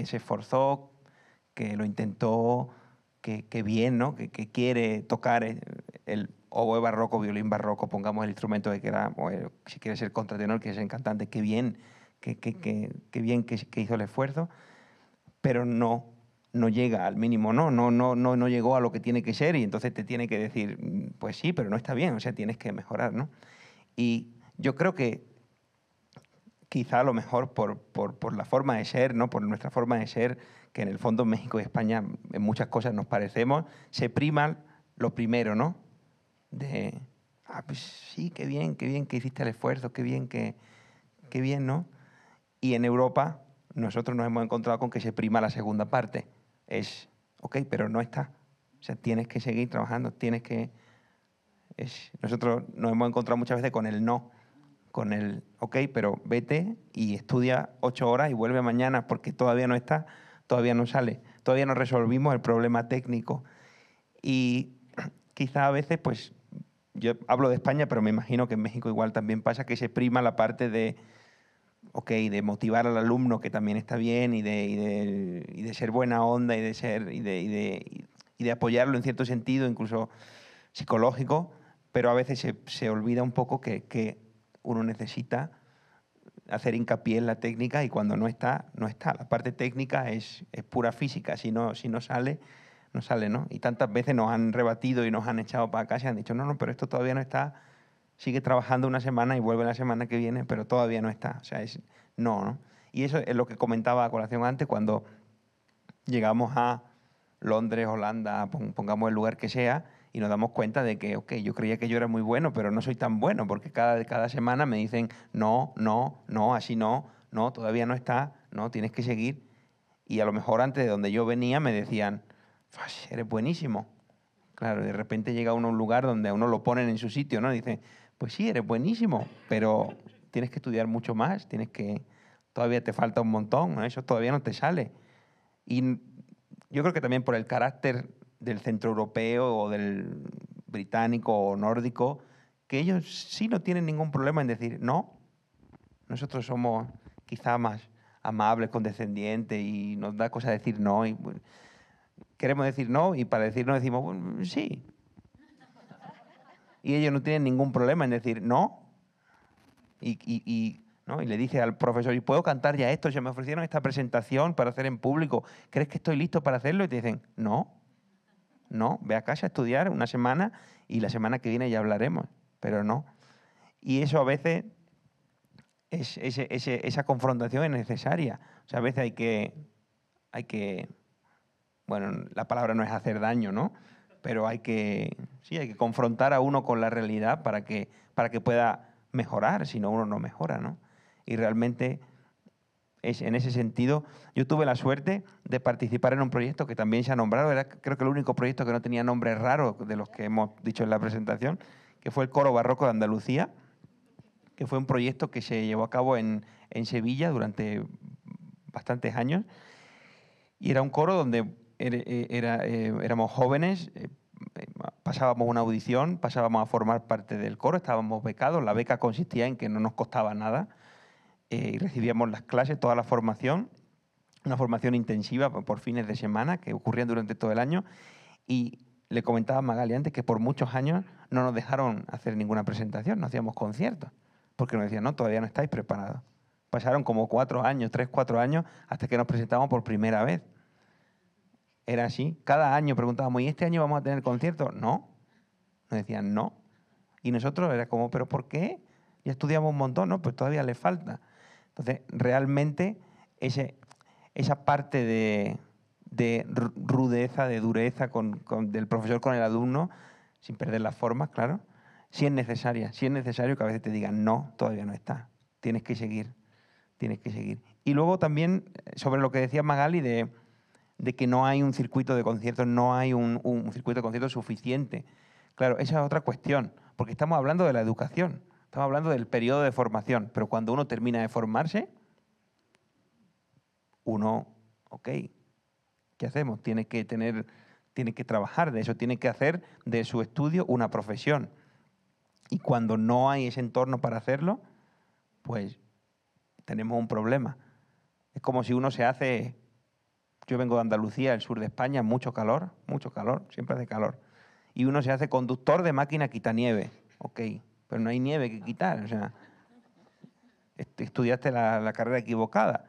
se esforzó, que lo intentó, que, que bien, ¿no? Que, quiere tocar el, oboe barroco, violín barroco, pongamos el instrumento de que era, si quieres ser contratenor, quieres ser cantante, qué bien, qué, qué, bien que, hizo el esfuerzo, pero no, no llega al mínimo, no, no, no, no, no llegó a lo que tiene que ser y entonces te tiene que decir, mm, pues sí, pero no está bien, o sea, tienes que mejorar, ¿no? Y yo creo que quizá a lo mejor por, la forma de ser, ¿no? por nuestra forma de ser, que en el fondo México y España en muchas cosas nos parecemos, se prima lo primero, ¿no? de, ah, pues sí, qué bien, qué bien que hiciste el esfuerzo, qué bien, que, qué bien, ¿no? Y en Europa nosotros nos hemos encontrado con que se prima la segunda parte. Es, ok, pero no está. O sea, tienes que seguir trabajando, tienes que... nosotros nos hemos encontrado muchas veces con el no, con el, ok, pero vete y estudia ocho horas y vuelve mañana porque todavía no está, todavía no sale, todavía no resolvimos el problema técnico. Y <clears throat> quizás a veces, pues, yo hablo de España, pero me imagino que en México igual también pasa que se prima la parte de, de motivar al alumno que también está bien y de, y de, y de ser buena onda y de, ser, y de, y, de, y, de, apoyarlo en cierto sentido, incluso psicológico, pero a veces se, se olvida un poco que, que, uno necesita hacer hincapié en la técnica y cuando no está, no está. La parte técnica es, es pura física, si no, si no sale no sale, ¿no? Y tantas veces nos han rebatido y nos han echado para acá y han dicho, no, no, pero esto todavía no está, sigue trabajando una semana y vuelve la semana que viene, pero todavía no está. O sea, es no, ¿no? Y eso es lo que comentaba a colación antes cuando llegamos a Londres, Holanda, pongamos el lugar que sea, y nos damos cuenta de que, ok, yo creía que yo era muy bueno, pero no soy tan bueno, porque cada, cada semana me dicen, no, no, no, así no, no, todavía no está, no, tienes que seguir. Y a lo mejor antes de donde yo venía me decían, eres buenísimo. Claro, de repente llega uno a un lugar donde a uno lo ponen en su sitio, ¿no? Y dice, pues sí, eres buenísimo, pero tienes que estudiar mucho más, tienes que, todavía te falta un montón, ¿no? eso todavía no te sale. Y yo creo que también por el carácter del centro europeo o del británico o nórdico, que ellos sí no tienen ningún problema en decir, no, nosotros somos quizá más amables, condescendientes y nos da cosa decir no queremos decir no y para decir no decimos sí. Y ellos no tienen ningún problema en decir no. Y, le dice al profesor, ¿y puedo cantar ya esto? Ya me ofrecieron esta presentación para hacer en público. ¿Crees que estoy listo para hacerlo? Y te dicen, no, no, ve a casa a estudiar una semana y la semana que viene ya hablaremos, pero no. Y eso a veces, esa confrontación es necesaria. O sea, a veces hay que, hay que bueno, la palabra no es hacer daño, ¿no? Pero hay que, sí, hay que confrontar a uno con la realidad para que, para que pueda mejorar, si no uno no mejora, ¿no? Y realmente, en ese sentido, yo tuve la suerte de participar en un proyecto que también se ha nombrado, era creo que el único proyecto que no tenía nombre raro de los que hemos dicho en la presentación, que fue el Coro Barroco de Andalucía, que fue un proyecto que se llevó a cabo en, en Sevilla durante bastantes años, y era un coro donde eh, eh, éramos jóvenes, eh, pasábamos una audición, pasábamos a formar parte del coro, estábamos becados, la beca consistía en que no nos costaba nada y recibíamos las clases, toda la formación, una formación intensiva por fines de semana que ocurría durante todo el año y le comentaba a Magali antes que por muchos años no nos dejaron hacer ninguna presentación, no hacíamos conciertos, porque nos decían, no, todavía no estáis preparados. Pasaron como cuatro años, tres, cuatro años, hasta que nos presentamos por primera vez. Era así. Cada año preguntábamos, ¿y este año vamos a tener concierto No. Nos decían, no. Y nosotros era como, ¿pero por qué? Ya estudiamos un montón, ¿no? Pues todavía le falta. Entonces, realmente, ese, esa parte de, rudeza, de dureza del profesor con el alumno, sin perder las formas, claro, si es necesaria, si es necesario que a veces te digan, no, todavía no está, tienes que seguir, tienes que seguir. Y luego también eh, sobre lo que decía Magali de de que no hay un circuito de conciertos, no hay un, circuito de conciertos suficiente. Claro, esa es otra cuestión, porque estamos hablando de la educación, estamos hablando del periodo de formación, pero cuando uno termina de formarse, uno, ok, ¿qué hacemos? Tiene que tener, tiene que trabajar de eso, tiene que hacer de su estudio una profesión. Y cuando no hay ese entorno para hacerlo, pues tenemos un problema. Es como si uno se hace yo vengo de Andalucía, el sur de España, mucho calor, mucho calor, siempre hace calor. Y uno se hace conductor de máquina quita nieve, ok, pero no hay nieve que quitar, o estudiaste la, carrera equivocada,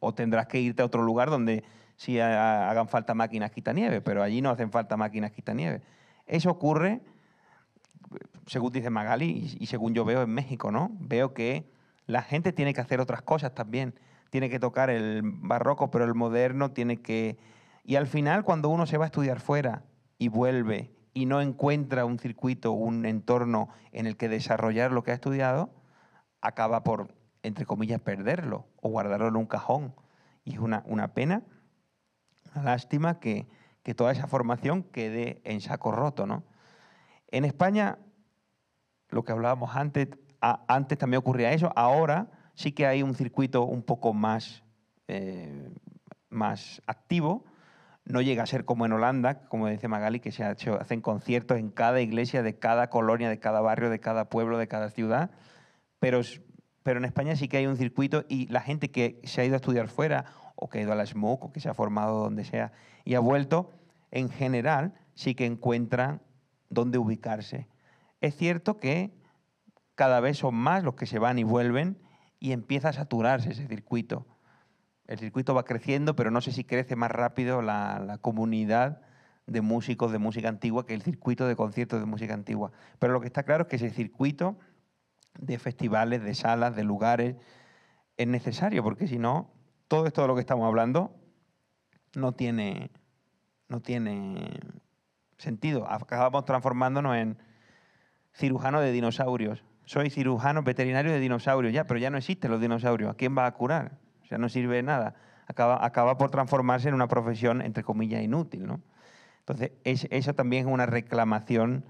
o tendrás que irte a otro lugar donde sí hagan falta máquinas quita nieve, pero allí no hacen falta máquinas quita nieve. Eso ocurre, según dice Magali y, y según yo veo en México, ¿no? Veo que la gente tiene que hacer otras cosas también tiene que tocar el barroco, pero el moderno tiene que... Y al final, cuando uno se va a estudiar fuera y vuelve y no encuentra un circuito, un entorno en el que desarrollar lo que ha estudiado, acaba por, entre comillas, perderlo o guardarlo en un cajón. Y es una, una pena, una lástima que, toda esa formación quede en saco roto. ¿no? En España, lo que hablábamos antes, antes también ocurría eso, ahora sí que hay un circuito un poco más, eh, más activo. No llega a ser como en Holanda, como dice Magali, que se hacen conciertos en cada iglesia, de cada colonia, de cada barrio, de cada pueblo, de cada ciudad. Pero, pero en España sí que hay un circuito y la gente que se ha ido a estudiar fuera o que ha ido a la SMUC o que se ha formado donde sea y ha vuelto, en general sí que encuentran dónde ubicarse. Es cierto que cada vez son más los que se van y vuelven y empieza a saturarse ese circuito. El circuito va creciendo, pero no sé si crece más rápido la, comunidad de músicos de música antigua que el circuito de conciertos de música antigua. Pero lo que está claro es que ese circuito de festivales, de salas, de lugares, es necesario, porque si no, todo esto de lo que estamos hablando no tiene, no tiene sentido. Acabamos transformándonos en cirujanos de dinosaurios soy cirujano veterinario de dinosaurios, ya, pero ya no existen los dinosaurios, ¿a quién va a curar? O sea, no sirve de nada. Acaba, acaba por transformarse en una profesión, entre comillas, inútil, ¿no? Entonces, es, eso también es una reclamación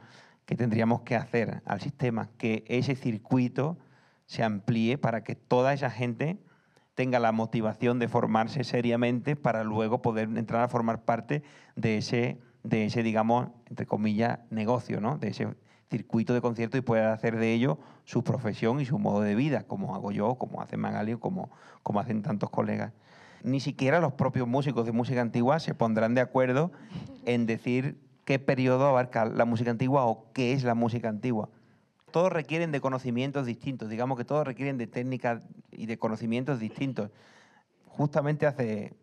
que tendríamos que hacer al sistema, que ese circuito se amplíe para que toda esa gente tenga la motivación de formarse seriamente para luego poder entrar a formar parte de ese, de ese digamos, entre comillas, negocio, ¿no? De ese, circuito de conciertos y puedan hacer de ello su profesión y su modo de vida, como hago yo, como hace Magali, como, como hacen tantos colegas. Ni siquiera los propios músicos de música antigua se pondrán de acuerdo en decir qué periodo abarca la música antigua o qué es la música antigua. Todos requieren de conocimientos distintos, digamos que todos requieren de técnicas y de conocimientos distintos. Justamente hace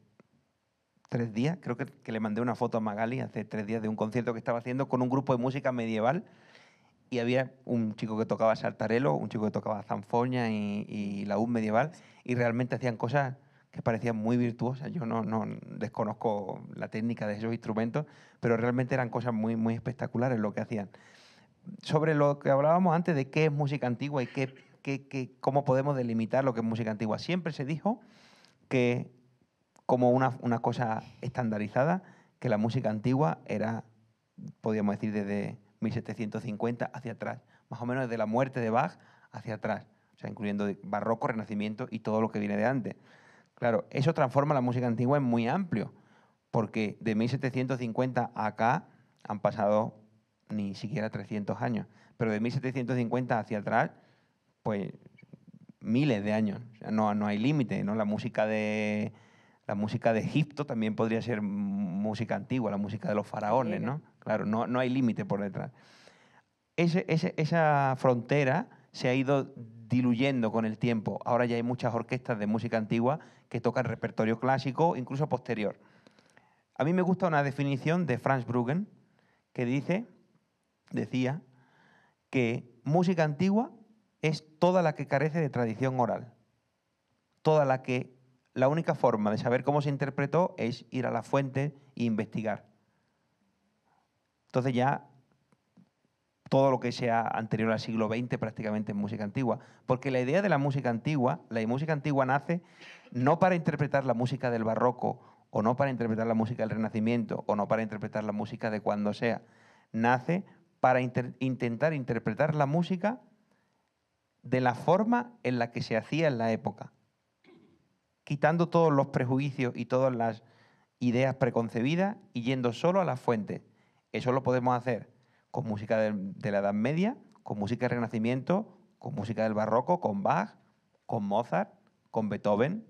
tres días, creo que, que, le mandé una foto a Magali hace tres días de un concierto que estaba haciendo con un grupo de música medieval y había un chico que tocaba sartarelo, un chico que tocaba zanfoña y, la laúd medieval, y realmente hacían cosas que parecían muy virtuosas. Yo no, desconozco la técnica de esos instrumentos, pero realmente eran cosas muy, muy espectaculares lo que hacían. Sobre lo que hablábamos antes de qué es música antigua y qué, cómo podemos delimitar lo que es música antigua, siempre se dijo que como una, una cosa estandarizada, que la música antigua era, podríamos decir, desde 1750 hacia atrás, más o menos desde la muerte de Bach hacia atrás, o sea, incluyendo barroco, renacimiento y todo lo que viene de antes. Claro, eso transforma la música antigua en muy amplio, porque de 1750 acá han pasado ni siquiera 300 años, pero de 1750 hacia atrás, pues miles de años, no, no hay límite, ¿no? La música de... La música de Egipto también podría ser música antigua, la música de los faraones, ¿no? Claro, no, hay límite por detrás. esa frontera se ha ido diluyendo con el tiempo. Ahora ya hay muchas orquestas de música antigua que tocan repertorio clásico, incluso posterior. A mí me gusta una definición de Franz Bruggen que dice, decía, que música antigua es toda la que carece de tradición oral. Toda la que la única forma de saber cómo se interpretó es ir a la fuente e investigar. Entonces ya todo lo que sea anterior al siglo XX prácticamente es música antigua. Porque la idea de la música antigua, la música antigua nace no para interpretar la música del barroco o no para interpretar la música del Renacimiento o no para interpretar la música de cuando sea. Nace para intentar interpretar la música de la forma en la que se hacía en la época, quitando todos los prejuicios y todas las ideas preconcebidas y yendo solo a la fuente. Eso lo podemos hacer con música de, la Edad Media, con música del Renacimiento, con música del Barroco, con Bach, con Mozart, con Beethoven,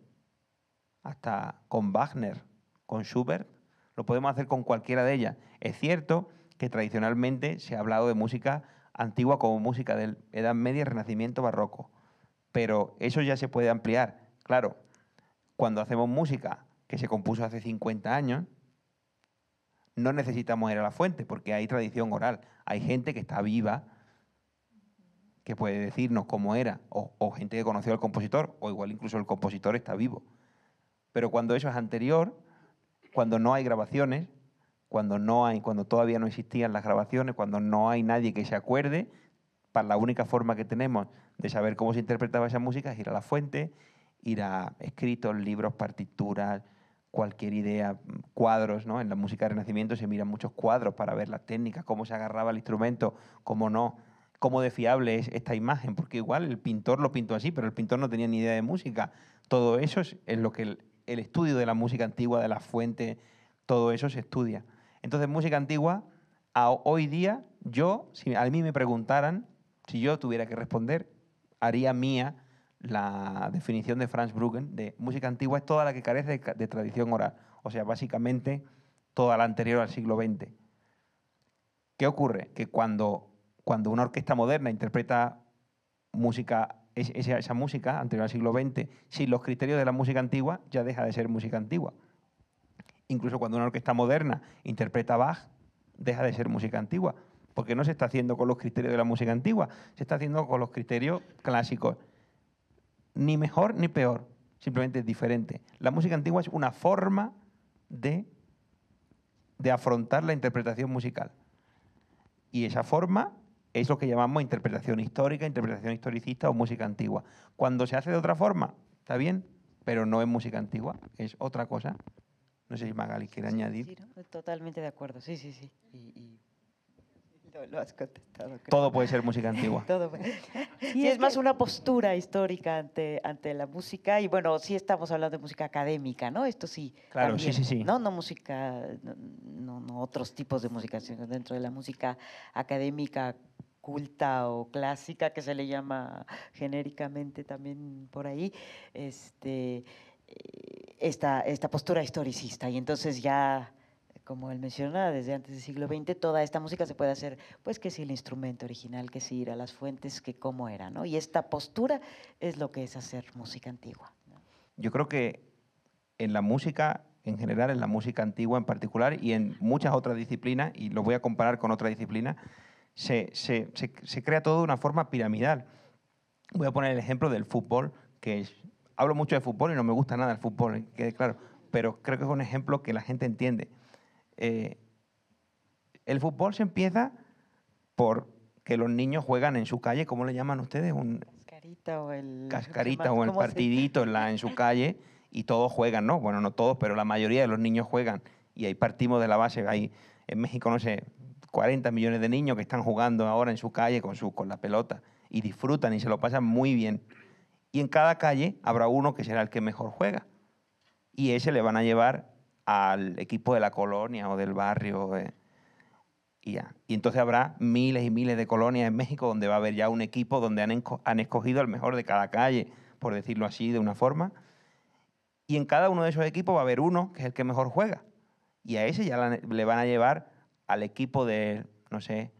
hasta con Wagner, con Schubert. Lo podemos hacer con cualquiera de ellas. Es cierto que tradicionalmente se ha hablado de música antigua como música de Edad Media, Renacimiento, Barroco. Pero eso ya se puede ampliar. Claro, cuando hacemos música que se compuso hace 50 años, no necesitamos ir a la fuente porque hay tradición oral. Hay gente que está viva que puede decirnos cómo era, o, gente que conoció al compositor, o igual incluso el compositor está vivo. Pero cuando eso es anterior, cuando no hay grabaciones, cuando, no hay, cuando todavía no existían las grabaciones, cuando no hay nadie que se acuerde, para la única forma que tenemos de saber cómo se interpretaba esa música es ir a la fuente, ir a escritos, libros, partituras, cualquier idea, mm, cuadros, ¿no? En la música del Renacimiento se miran muchos cuadros para ver la técnica, cómo se agarraba el instrumento, cómo no, cómo de fiable es esta imagen, porque igual el pintor lo pintó así, pero el pintor no tenía ni idea de música. Todo eso es, lo que el, estudio de la música antigua, de la fuente todo eso se estudia. Entonces, música antigua, hoy día, yo, si a mí me preguntaran, si yo tuviera que responder, haría mía la definición de Franz Bruggen de música antigua es toda la que carece de, tradición oral, o sea, básicamente toda la anterior al siglo XX. ¿Qué ocurre? Que cuando, cuando una orquesta moderna interpreta música, esa música anterior al siglo XX, sin los criterios de la música antigua, ya deja de ser música antigua. Incluso cuando una orquesta moderna interpreta Bach, deja de ser música antigua, porque no se está haciendo con los criterios de la música antigua, se está haciendo con los criterios clásicos ni mejor ni peor, simplemente es diferente. La música antigua es una forma de, de afrontar la interpretación musical. Y esa forma es lo que llamamos interpretación histórica, interpretación historicista o música antigua. Cuando se hace de otra forma, está bien, pero no es música antigua, es otra cosa. No sé si Magali quiere añadir. totalmente de acuerdo, sí, sí, sí. Todo puede ser música antigua. Y <laughs> es más una postura histórica ante, ante la música. Y bueno, sí estamos hablando de música académica, ¿no? Esto sí. Claro, sí, sí, sí. No, no música, no, no otros tipos de música, sino dentro de la música académica culta o clásica, que se le llama genéricamente también por ahí, este, eh, esta, esta postura historicista. Y entonces ya como él mencionaba, desde antes del siglo XX, toda esta música se puede hacer, pues que si el instrumento original, que si ir a las fuentes, que cómo era, ¿no? Y esta postura es lo que es hacer música antigua. Yo creo que en la música en general, en la música antigua en particular y en muchas otras disciplinas, y lo voy a comparar con otra disciplina, se, se, se, crea todo de una forma piramidal. Voy a poner el ejemplo del fútbol, que hablo mucho de fútbol y no me gusta nada el fútbol, quede claro, pero creo que es un ejemplo que la gente entiende. Eh, el fútbol se empieza por que los niños juegan en su calle, ¿cómo le llaman ustedes? Un, cascarita o el... partidito en, la, en su calle y todos juegan, ¿no? Bueno, no todos, pero la mayoría de los niños juegan y ahí partimos de la base. Hay, en México, no sé, 40 millones de niños que están jugando ahora en su calle con, su, con la pelota y disfrutan y se lo pasan muy bien. Y en cada calle habrá uno que será el que mejor juega. Y ese le van a llevar al equipo de la colonia o del barrio. Eh, y ya. Y entonces habrá miles y miles de colonias en México donde va a haber ya un equipo donde han, escogido al mejor de cada calle, por decirlo así, de una forma. Y en cada uno de esos equipos va a haber uno que es el que mejor juega. Y a ese ya le van a llevar al equipo de, no sé,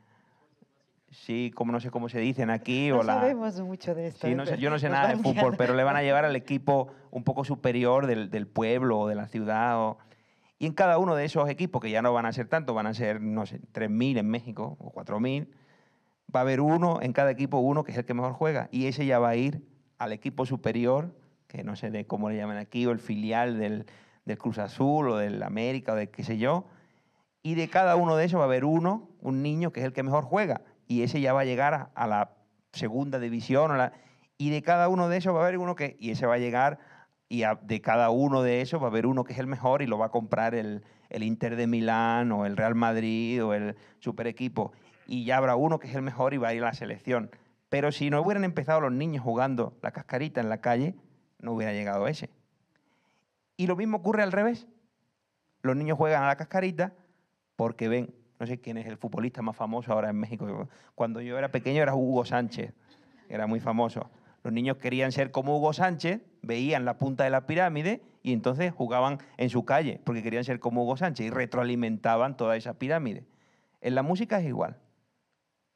sí, como no sé cómo se dicen aquí. No o sabemos mucho de esto. ¿eh? yo no sé nada de fútbol, pero le van a <laughs> llevar al equipo un poco superior del, del pueblo o de la ciudad. O... Y en cada uno de esos equipos, que ya no van a ser tantos, van a ser, no sé, 3.000 en México o 4.000, va a haber uno en cada equipo, uno que es el que mejor juega. Y ese ya va a ir al equipo superior, que no sé de cómo le llaman aquí, o el filial del, Cruz Azul o del América o de qué sé yo. Y de cada uno de esos va a haber uno, un niño, que es el que mejor juega. Y ese ya va a llegar a, la segunda división. y de cada uno de esos va a haber uno que... Y ese va a llegar y de cada uno de ellos va a haber uno que es el mejor y lo va a comprar el, el Inter de Milán o el Real Madrid o el super equipo. Y ya habrá uno que es el mejor y va a ir a la selección. Pero si no hubieran empezado los niños jugando la cascarita en la calle, no hubiera llegado ese. Y lo mismo ocurre al revés. Los niños juegan a la cascarita porque ven, no sé quién es el futbolista más famoso ahora en México. Cuando yo era pequeño era Hugo Sánchez, era muy famoso. Los niños querían ser como Hugo Sánchez, veían la punta de la pirámide y entonces jugaban en su calle, porque querían ser como Hugo Sánchez y retroalimentaban toda esa pirámide. En la música es igual.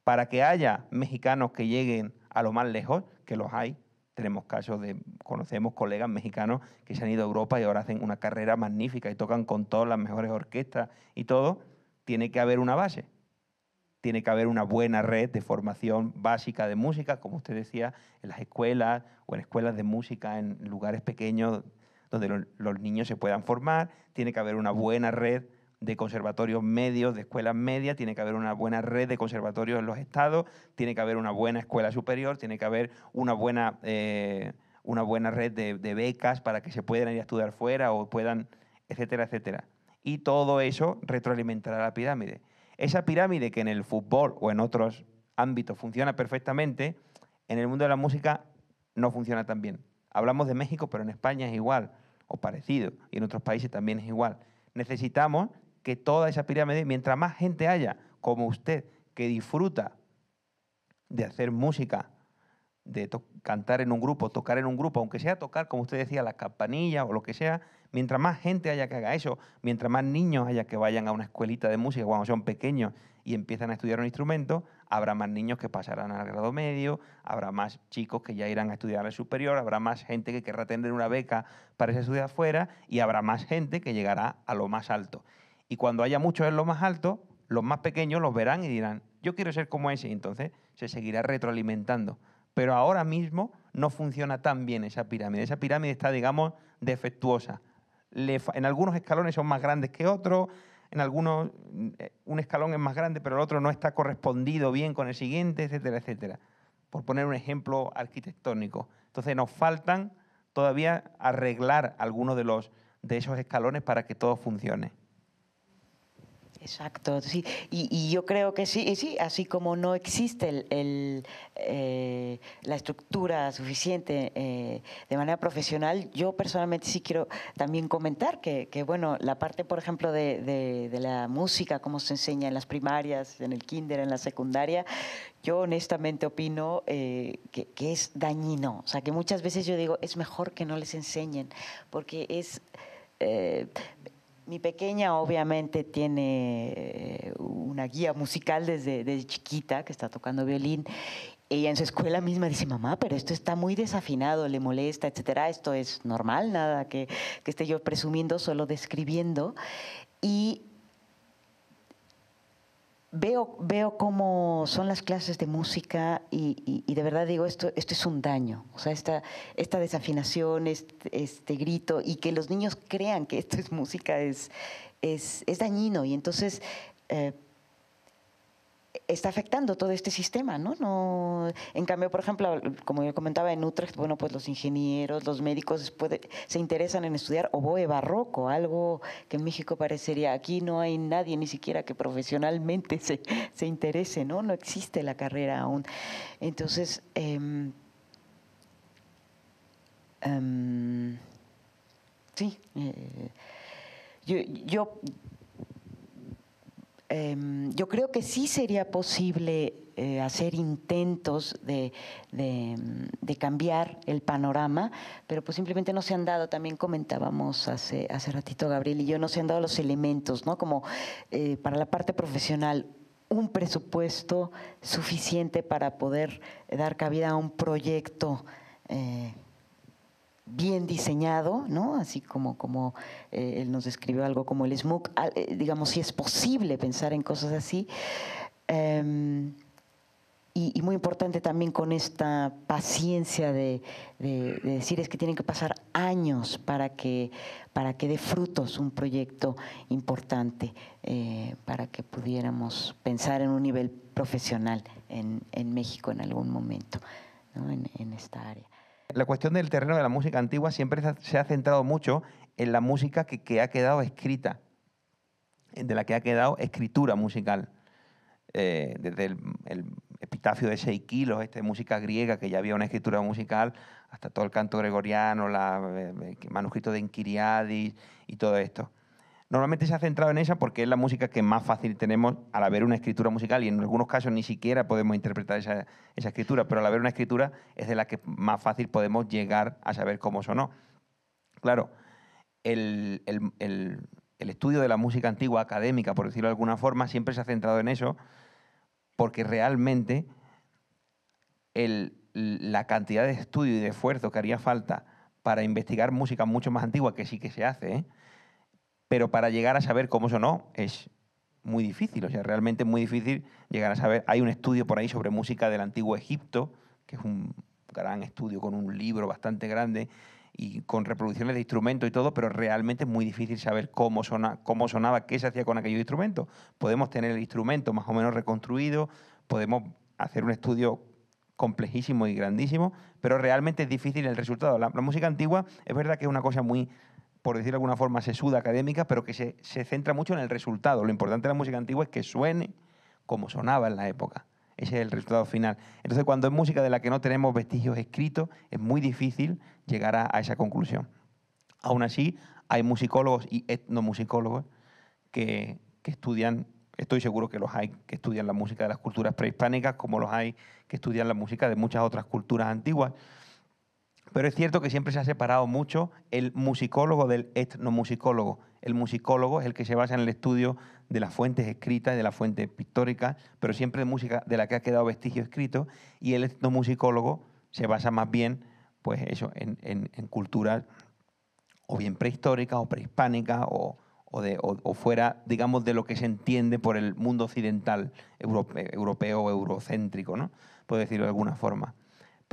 Para que haya mexicanos que lleguen a lo más lejos, que los hay, tenemos casos de, conocemos colegas mexicanos que se han ido a Europa y ahora hacen una carrera magnífica y tocan con todas las mejores orquestas y todo, tiene que haber una base tiene que haber una buena red de formación básica de música, como usted decía, en las escuelas o en escuelas de música en lugares pequeños donde los niños se puedan formar. Tiene que haber una buena red de conservatorios medios, de escuelas medias, tiene que haber una buena red de conservatorios en los estados, tiene que haber una buena escuela superior, tiene que haber una buena, eh, una buena red de, de becas para que se puedan ir a estudiar fuera o puedan, etcétera, etcétera. Y todo eso retroalimentará la pirámide. Esa pirámide que en el fútbol o en otros ámbitos funciona perfectamente, en el mundo de la música no funciona tan bien. Hablamos de México, pero en España es igual, o parecido, y en otros países también es igual. Necesitamos que toda esa pirámide, mientras más gente haya, como usted, que disfruta de hacer música, de cantar en un grupo, tocar en un grupo, aunque sea tocar, como usted decía, la campanilla o lo que sea, mientras más gente haya que haga eso, mientras más niños haya que vayan a una escuelita de música cuando son pequeños y empiezan a estudiar un instrumento, habrá más niños que pasarán al grado medio, habrá más chicos que ya irán a estudiar al superior, habrá más gente que querrá tener una beca para ese estudio afuera y habrá más gente que llegará a lo más alto. Y cuando haya muchos en lo más alto, los más pequeños los verán y dirán, yo quiero ser como ese, y entonces se seguirá retroalimentando. Pero ahora mismo no funciona tan bien esa pirámide. Esa pirámide está, digamos, defectuosa en algunos escalones son más grandes que otros, en algunos eh, un escalón es más grande, pero el otro no está correspondido bien con el siguiente, etcétera, etcétera. Por poner un ejemplo arquitectónico. Entonces nos faltan todavía arreglar algunos de, los, de esos escalones para que todo funcione. Exacto, sí. Y, yo creo que sí, sí, así como no existe el, eh, la estructura suficiente eh, de manera profesional, yo personalmente sí quiero también comentar que, bueno, la parte, por ejemplo, de, la música, como se enseña en las primarias, en el kinder, en la secundaria, yo honestamente opino eh, que, es dañino. O sea, que muchas veces yo digo, es mejor que no les enseñen, porque es... Eh, mi pequeña obviamente tiene eh, una guía musical desde, chiquita que está tocando violín. Ella en su escuela misma dice, mamá, pero esto está muy desafinado, le molesta, etcétera. Esto es normal, nada que, que esté yo presumiendo, solo describiendo. Y Veo, veo cómo son las clases de música y, de verdad digo, esto, esto es un daño. O sea, esta, esta desafinación, este, este grito y que los niños crean que esto es música es, es, es dañino. Y entonces eh, está afectando todo este sistema, ¿no? ¿no? En cambio, por ejemplo, como yo comentaba en Utrecht, bueno, pues los ingenieros, los médicos se interesan en estudiar oboe barroco, algo que en México parecería, aquí no hay nadie ni siquiera que profesionalmente se, interese, ¿no? No existe la carrera aún. Entonces, em, em, sí, eh, yo, yo Em, yo creo que sí sería posible eh, hacer intentos de, cambiar el panorama, pero pues simplemente no se han dado, también comentábamos hace, hace ratito Gabriel y yo, no se han dado los elementos, ¿no? Como eh, para la parte profesional, un presupuesto suficiente para poder dar cabida a un proyecto eh, bien diseñado, ¿no? Así como, como eh, él nos describió algo como el SMOOC, eh, digamos, si es posible pensar en cosas así. Em, y, muy importante también con esta paciencia de, decir es que tienen que pasar años para que, para dé frutos un proyecto importante, eh, para que pudiéramos pensar en un nivel profesional en, México en algún momento, en esta área. La cuestión del terreno de la música antigua siempre se ha centrado mucho en la música que, ha quedado escrita, de la que ha quedado escritura musical. Eh, desde el, epitafio de Seikilos, esta música griega, que ya había una escritura musical, hasta todo el canto gregoriano, el eh, eh, manuscrito de Inquiriadis y todo esto. Normalmente se ha centrado en esa porque es la música que más fácil tenemos al haber una escritura musical y en algunos casos ni siquiera podemos interpretar esa, escritura, pero al haber una escritura es de la que más fácil podemos llegar a saber cómo sonó. Claro, el, estudio de la música antigua académica, por decirlo de alguna forma, siempre se ha centrado en eso porque realmente la cantidad de estudio y de esfuerzo que haría falta para investigar música mucho más antigua, que sí que se hace, ¿eh? pero para llegar a saber cómo sonó es muy difícil, o sea, realmente es muy difícil llegar a saber. Hay un estudio por ahí sobre música del antiguo Egipto, que es un gran estudio con un libro bastante grande y con reproducciones de instrumentos y todo, pero realmente es muy difícil saber cómo, sonaba, qué se hacía con aquellos instrumentos. Podemos tener el instrumento más o menos reconstruido, podemos hacer un estudio complejísimo y grandísimo, pero realmente es difícil el resultado. la música antigua es verdad que es una cosa muy por decir de alguna forma, sesuda académica, pero que se, centra mucho en el resultado. Lo importante de la música antigua es que suene como sonaba en la época. Ese es el resultado final. Entonces, cuando es música de la que no tenemos vestigios escritos, es muy difícil llegar a, esa conclusión. Aún así, hay musicólogos y etnomusicólogos que, que estudian estoy seguro que los hay que estudian la música de las culturas prehispánicas, como los hay que estudian la música de muchas otras culturas antiguas. Pero es cierto que siempre se ha separado mucho el musicólogo del etnomusicólogo. El musicólogo es el que se basa en el estudio de las fuentes escritas, de las fuentes pictóricas, pero siempre de música de la que ha quedado vestigio escrito, y el etnomusicólogo se basa más bien pues eso, en, culturas o bien prehistóricas o prehispánicas o, de, fuera, digamos, de lo que se entiende por el mundo occidental, europeo, eurocéntrico, ¿no? Puedo decirlo de alguna forma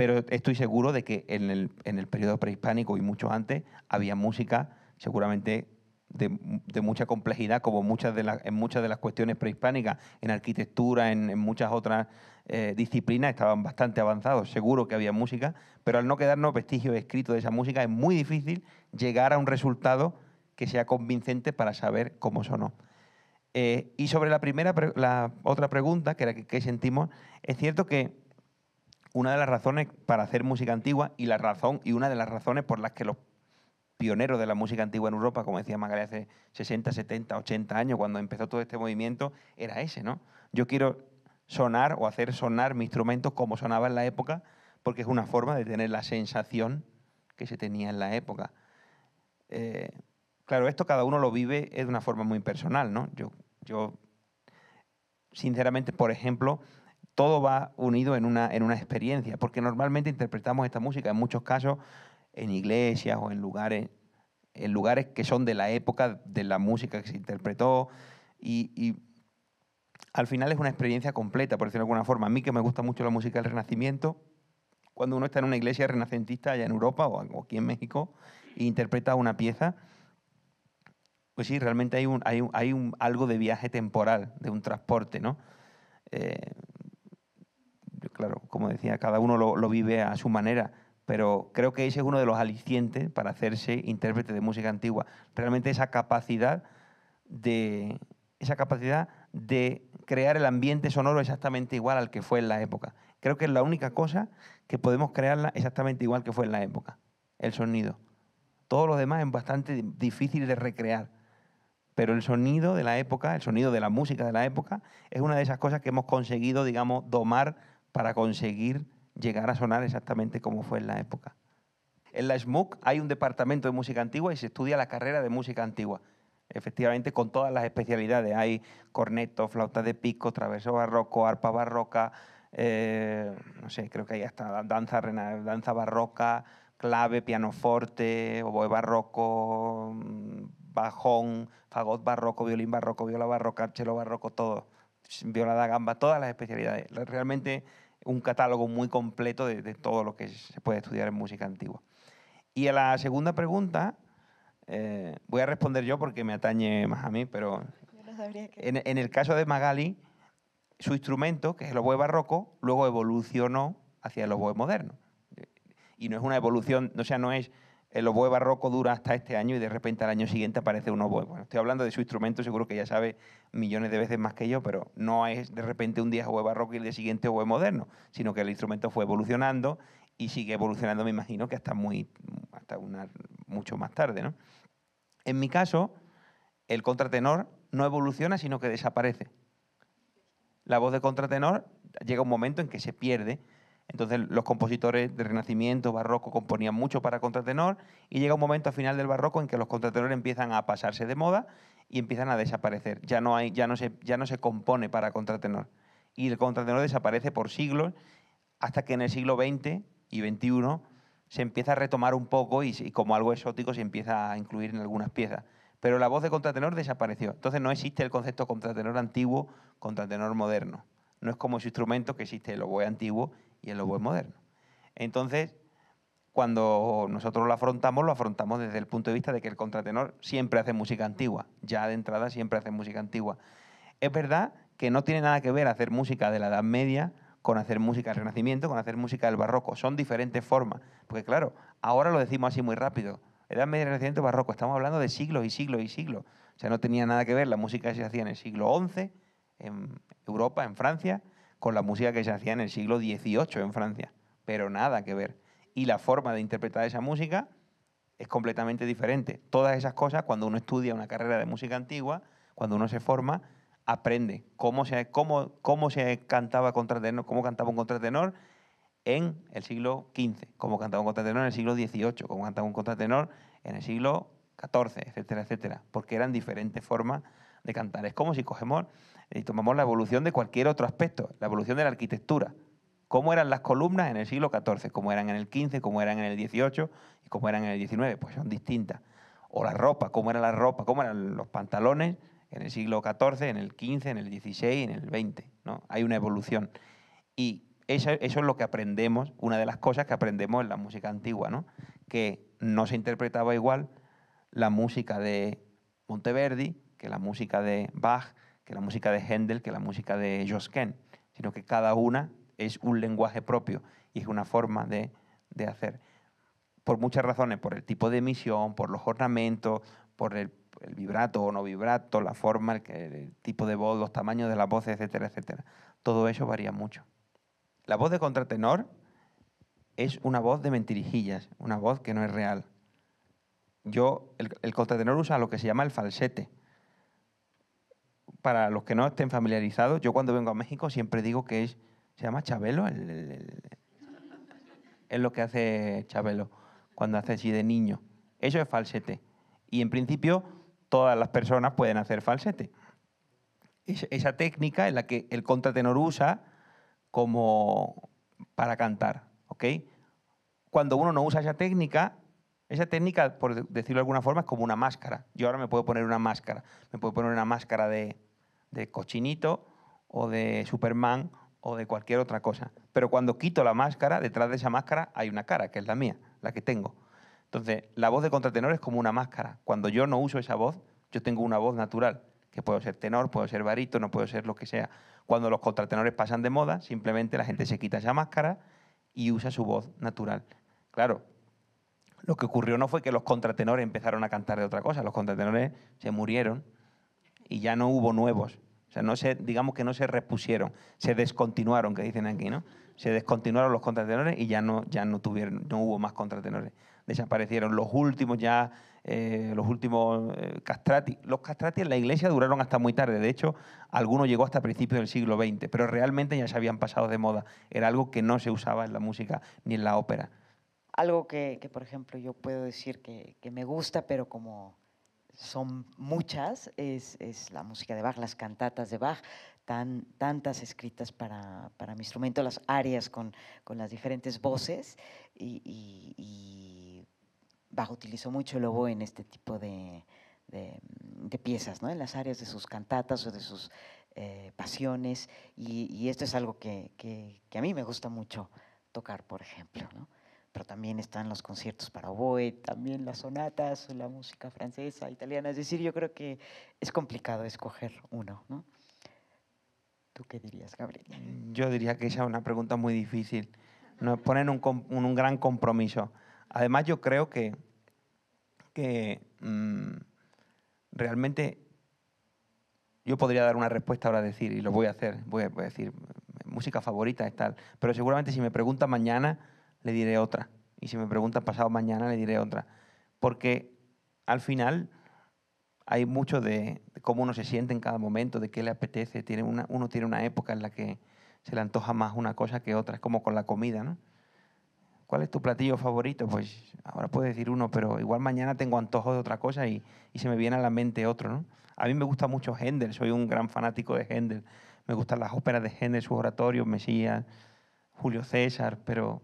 pero estoy seguro de que en el, periodo prehispánico y mucho antes había música seguramente de, mucha complejidad, como muchas de en muchas de las cuestiones prehispánicas, en arquitectura, en, muchas otras eh, disciplinas, estaban bastante avanzados, seguro que había música, pero al no quedarnos vestigios escritos de esa música, es muy difícil llegar a un resultado que sea convincente para saber cómo sonó. Eh, y sobre la primera, la otra pregunta, que era que sentimos, es cierto que una de las razones para hacer música antigua y la razón y una de las razones por las que los pioneros de la música antigua en Europa, como decía Magali hace 60, 70, 80 años, cuando empezó todo este movimiento, era ese, ¿no? Yo quiero sonar o hacer sonar mi instrumento como sonaba en la época, porque es una forma de tener la sensación que se tenía en la época. Eh, claro, esto cada uno lo vive de una forma muy personal, ¿no? Yo, yo sinceramente, por ejemplo, todo va unido en una, experiencia, porque normalmente interpretamos esta música en muchos casos en iglesias o en lugares, en lugares que son de la época de la música que se interpretó y, al final es una experiencia completa, por decirlo de alguna forma. A mí que me gusta mucho la música del Renacimiento, cuando uno está en una iglesia renacentista allá en Europa o aquí en México e interpreta una pieza, pues sí, realmente hay, un, hay, un, hay algo de viaje temporal, de un transporte, ¿no? Eh, claro, como decía, cada uno lo, vive a su manera, pero creo que ese es uno de los alicientes para hacerse intérprete de música antigua. Realmente esa capacidad de, esa capacidad de crear el ambiente sonoro exactamente igual al que fue en la época. Creo que es la única cosa que podemos crearla exactamente igual que fue en la época, el sonido. Todo lo demás es bastante difícil de recrear, pero el sonido de la época, el sonido de la música de la época, es una de esas cosas que hemos conseguido, digamos, domar para conseguir llegar a sonar exactamente como fue en la época. En la SMUC hay un departamento de música antigua y se estudia la carrera de música antigua. Efectivamente, con todas las especialidades. Hay corneto, flauta de pico, traveso barroco, arpa barroca, eh, no sé, creo que hay hasta danza, danza barroca, clave, pianoforte, oboe barroco, mm, bajón, fagot barroco, violín barroco, viola barroca, chelo barroco, todo violada gamba, todas las especialidades. Realmente un catálogo muy completo de, todo lo que se puede estudiar en música antigua. Y a la segunda pregunta, eh, voy a responder yo porque me atañe más a mí, pero en, en, el caso de Magali, su instrumento, que es el oboe barroco, luego evolucionó hacia el oboe moderno. Y no es una evolución, o sea, no es el oboe barroco dura hasta este año y de repente al año siguiente aparece un oboe. estoy hablando de su instrumento, seguro que ya sabe millones de veces más que yo, pero no es de repente un día oboe barroco y el día siguiente oboe moderno, sino que el instrumento fue evolucionando y sigue evolucionando, me imagino, que hasta, muy, hasta una, mucho más tarde. En mi caso, el contratenor no evoluciona, sino que desaparece. La voz de contratenor llega un momento en que se pierde, entonces los compositores de Renacimiento, Barroco componían mucho para contratenor y llega un momento al final del Barroco en que los contratenores empiezan a pasarse de moda y empiezan a desaparecer. Ya no, hay, ya no, se, ya no se compone para contratenor. Y el contratenor desaparece por siglos hasta que en el siglo XX y XXI se empieza a retomar un poco y, como algo exótico se empieza a incluir en algunas piezas pero la voz de contratenor desapareció. Entonces no existe el concepto contratenor antiguo, contratenor moderno. No es como ese instrumento que existe el oboe antiguo y el lo moderno. Entonces, cuando nosotros lo afrontamos, lo afrontamos desde el punto de vista de que el contratenor siempre hace música antigua, ya de entrada siempre hace música antigua. Es verdad que no tiene nada que ver hacer música de la Edad Media con hacer música del Renacimiento, con hacer música del Barroco. Son diferentes formas. Porque claro, ahora lo decimos así muy rápido. Edad Media, Renacimiento, Barroco. Estamos hablando de siglos y siglos y siglos. O sea, no tenía nada que ver la música que se hacía en el siglo XI, en Europa, en Francia, con la música que se hacía en el siglo XVIII en Francia, pero nada que ver. Y la forma de interpretar esa música es completamente diferente. Todas esas cosas, cuando uno estudia una carrera de música antigua, cuando uno se forma, aprende cómo se, cómo, se cantaba contratenor, cómo cantaba un contratenor en el siglo XV, cómo cantaba un contratenor en el siglo XVIII, cómo cantaba un contratenor en el siglo XIV, etcétera, etcétera, porque eran diferentes formas de cantar. Es como si cogemos y tomamos la evolución de cualquier otro aspecto, la evolución de la arquitectura. ¿Cómo eran las columnas en el siglo XIV? ¿Cómo eran en el XV? ¿Cómo eran en el XVIII? ¿Y cómo eran en el XIX? Pues son distintas. O la ropa, ¿cómo era la ropa? ¿Cómo eran los pantalones en el siglo XIV, en el XV, en el XVI, en el XX? Hay una evolución. Y eso, eso, es lo que aprendemos, una de las cosas que aprendemos en la música antigua, ¿no? que no se interpretaba igual la música de Monteverdi que la música de Bach, que la música de Händel, que la música de Josquin, sino que cada una es un lenguaje propio y es una forma de, hacer. Por muchas razones, por el tipo de emisión, por los ornamentos, por el, vibrato o no vibrato, la forma, el, tipo de voz, los tamaños de la voz, etcétera, etcétera. Todo eso varía mucho. La voz de contratenor es una voz de mentirijillas, una voz que no es real. Yo, el contratenor usa lo que se llama el falsete, para los que no estén familiarizados, yo cuando vengo a México siempre digo que es, se llama Chabelo, es lo que hace Chabelo cuando hace así de niño. Eso es falsete. Y en principio todas las personas pueden hacer falsete. esa técnica es la que el contratenor usa como para cantar, ¿ok? Cuando uno no usa esa técnica, esa técnica, por decirlo de alguna forma, es como una máscara. Yo ahora me puedo poner una máscara. Me puedo poner una máscara de, de cochinito o de Superman o de cualquier otra cosa. Pero cuando quito la máscara, detrás de esa máscara hay una cara, que es la mía, la que tengo. Entonces, la voz de contratenor es como una máscara. Cuando yo no uso esa voz, yo tengo una voz natural, que puedo ser tenor, puedo ser barito, no puedo ser lo que sea. Cuando los contratenores pasan de moda, simplemente la gente se quita esa máscara y usa su voz natural. Claro, lo que ocurrió no fue que los contratenores empezaron a cantar de otra cosa, los contratenores se murieron y ya no hubo nuevos. O sea, no se, digamos que no se repusieron, se descontinuaron, que dicen aquí, ¿no? Se descontinuaron los contratenores y ya no, ya no tuvieron, no hubo más contratenores. Desaparecieron los últimos ya, eh, los últimos eh, castrati. Los castrati en la iglesia duraron hasta muy tarde. De hecho, algunos llegó hasta principios del siglo XX, pero realmente ya se habían pasado de moda. Era algo que no se usaba en la música ni en la ópera. Algo que, por ejemplo, yo puedo decir que, que me gusta, pero como son muchas, es, es, la música de Bach, las cantatas de Bach, tan, tantas escritas para, para mi instrumento, las áreas con, con las diferentes voces y, Bach utilizó mucho el oboe en este tipo de, de, piezas, ¿no? en las áreas de sus cantatas o de sus eh, pasiones y, esto es algo que, que, que, a mí me gusta mucho tocar, por ejemplo. ¿no? pero también están los conciertos para oboe, también las sonatas, la música francesa, italiana. Es decir, yo creo que es complicado escoger uno, ¿Tú qué dirías, Gabriel? Mm, yo diría que esa es una pregunta muy difícil. Nos ponen un, gran compromiso. Además, yo creo que, mm, realmente yo podría dar una respuesta ahora, decir, y lo voy a hacer, voy a, voy decir, mm, música favorita es tal, pero seguramente si me pregunta mañana, le diré otra. Y si me pregunta pasado mañana, le diré otra. Porque al final hay mucho de, cómo uno se siente en cada momento, de qué le apetece. Tiene uno tiene una época en la que se le antoja más una cosa que otra. Es como con la comida, ¿no? ¿Cuál es tu platillo favorito? Pues ahora puedo decir uno, pero igual mañana tengo antojo de otra cosa y, y se me viene a la mente otro, ¿no? A mí me gusta mucho Händel, soy un gran fanático de Händel. Me gustan las óperas de Händel, sus oratorios, Mesías, Julio César, pero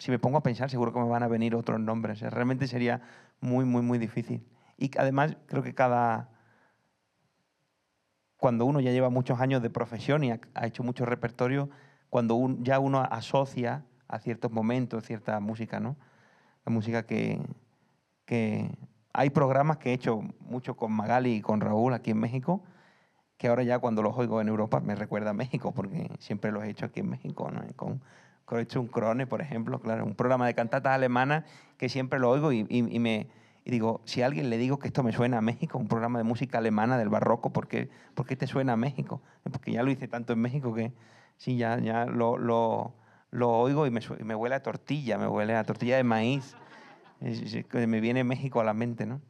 si me pongo a pensar, seguro que me van a venir otros nombres. realmente sería muy, muy, muy difícil. Y además creo que cada... Cuando uno ya lleva muchos años de profesión y ha, hecho mucho repertorio, cuando ya uno asocia a ciertos momentos, cierta música, ¿no? La música que, que... Hay programas que he hecho mucho con Magali y con Raúl aquí en México, que ahora ya cuando los oigo en Europa me recuerda a México, porque siempre los he hecho aquí en México, ¿no? Con hecho un crone, por ejemplo, claro, un programa de cantatas alemanas que siempre lo oigo y, me digo, si a alguien le digo que esto me suena a México, un programa de música alemana del barroco, ¿por qué, te suena a México? Porque ya lo hice tanto en México que sí, ya, ya lo, lo, oigo y me, huele a tortilla, me huele a tortilla de maíz. me viene México a la mente, ¿no?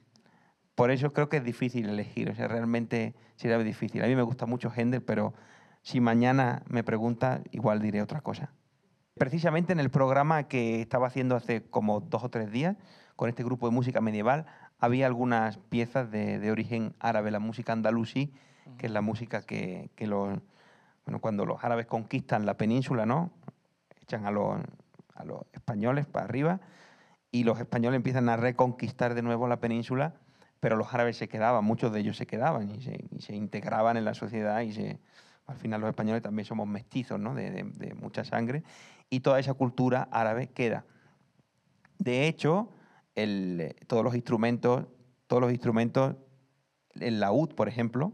Por eso creo que es difícil elegir, o realmente sería difícil. A mí me gusta mucho Händel, pero si mañana me pregunta, igual diré otra cosa precisamente en el programa que estaba haciendo hace como dos o tres días con este grupo de música medieval, había algunas piezas de, origen árabe, la música andalusí, que es la música que, los, cuando los árabes conquistan la península, ¿no? Echan a los, españoles para arriba y los españoles empiezan a reconquistar de nuevo la península, pero los árabes se quedaban, muchos de ellos se quedaban y se, integraban en la sociedad y al final los españoles también somos mestizos, de mucha sangre y toda esa cultura árabe queda. De hecho, eh, todos los instrumentos, todos los instrumentos, el laúd, por ejemplo,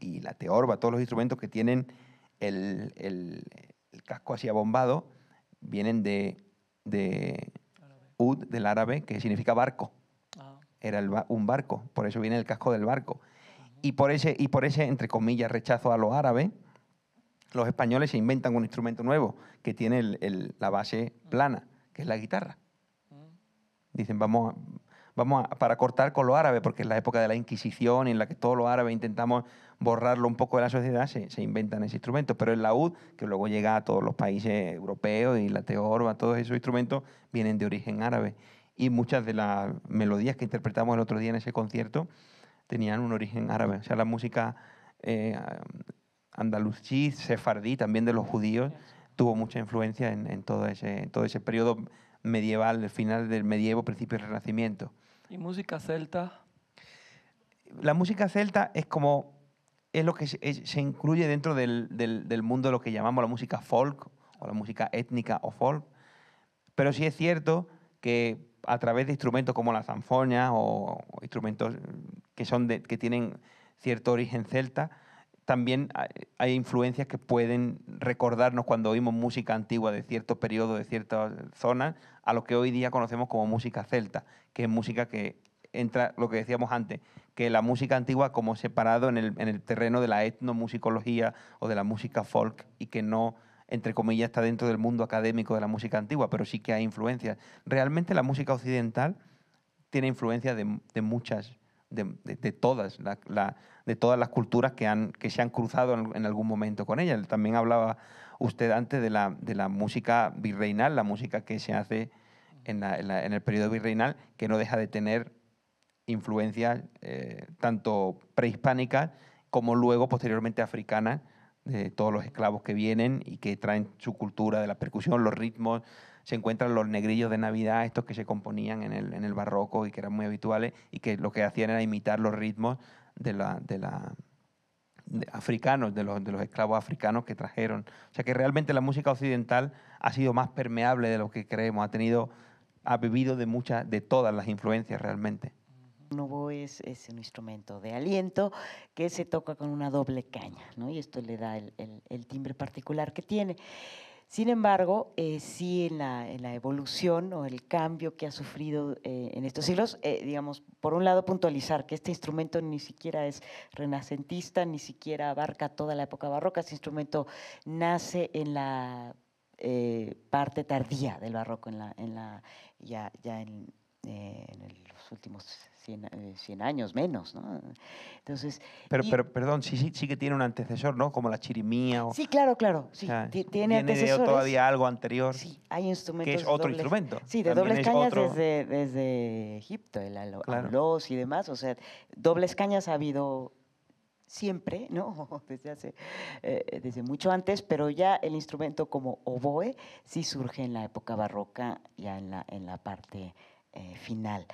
y la teorba, todos los instrumentos que tienen el, casco así abombado, vienen de, de ud, del árabe, que significa barco. Ah. Era un barco, por eso viene el casco del barco. Y por ese, y por ese entre comillas, rechazo a los árabes, los españoles se inventan un instrumento nuevo que tiene la base plana, que es la guitarra. Dicen, vamos, a, para cortar con lo árabe, porque es la época de la Inquisición en la que todos los árabes intentamos borrarlo un poco de la sociedad, se, inventan ese instrumento. Pero el laúd, que luego llega a todos los países europeos y la teorba, todos esos instrumentos vienen de origen árabe. Y muchas de las melodías que interpretamos el otro día en ese concierto tenían un origen árabe. O sea, la música eh, andalusí, sefardí, también de los judíos, tuvo mucha influencia en, todo, ese, periodo medieval, el final del medievo, principio del renacimiento. ¿Y música celta? La música celta es como, es lo que se, incluye dentro del, mundo de lo que llamamos la música folk o la música étnica o folk, pero sí es cierto que a través de instrumentos como la zanfoña o, instrumentos que, son que tienen cierto origen celta, también eh, hay influencias que pueden recordarnos cuando oímos música antigua de cierto periodo, de cierta zonas, a lo que hoy día conocemos como música celta, que es música que entra, lo que decíamos antes, que la música antigua como separado en el, terreno de la etnomusicología o de la música folk y que no, entre comillas, está dentro del mundo académico de la música antigua, pero sí que hay influencias. Realmente la música occidental tiene influencia de, de muchas de, todas, la, de todas las culturas que, han, que se han cruzado en, algún momento con ella. También hablaba usted antes de la, de la música virreinal, la música que se hace en, la, en, el periodo virreinal, que no deja de tener influencia eh, tanto prehispánica como luego posteriormente africana, de todos los esclavos que vienen y que traen su cultura de la percusión, los ritmos, se encuentran los negrillos de Navidad, estos que se componían en el, barroco y que eran muy habituales y que lo que hacían era imitar los ritmos de la, de la africanos, de los, de los esclavos africanos que trajeron. O sea que realmente la música occidental ha sido más permeable de lo que creemos, ha tenido, ha vivido de muchas, de todas las influencias realmente. Un es, es un instrumento de aliento que se toca con una doble caña, Y esto le da el timbre particular que tiene. Sin embargo, eh, sí en la, evolución o el cambio que ha sufrido eh, en estos siglos, eh, digamos, por un lado puntualizar que este instrumento ni siquiera es renacentista, ni siquiera abarca toda la época barroca, este instrumento nace en la parte tardía del barroco, en la, en la, ya en eh, en los últimos 100, eh, años menos, ¿no? Entonces... Pero, pero perdón, sí, sí, sí que tiene un antecesor, ¿no? Como la chirimía o... Sí, claro, claro, sí, tiene antecesores. todavía algo anterior. Sí, hay instrumentos Que es otro instrumento. Sí, de dobles cañas desde, desde, Egipto, el alo, y demás, o sea, dobles cañas ha habido siempre, ¿no? <laughs> Desde hace, eh, desde mucho antes, pero ya el instrumento como oboe sí surge en la época barroca, ya en la, en la parte eh, final.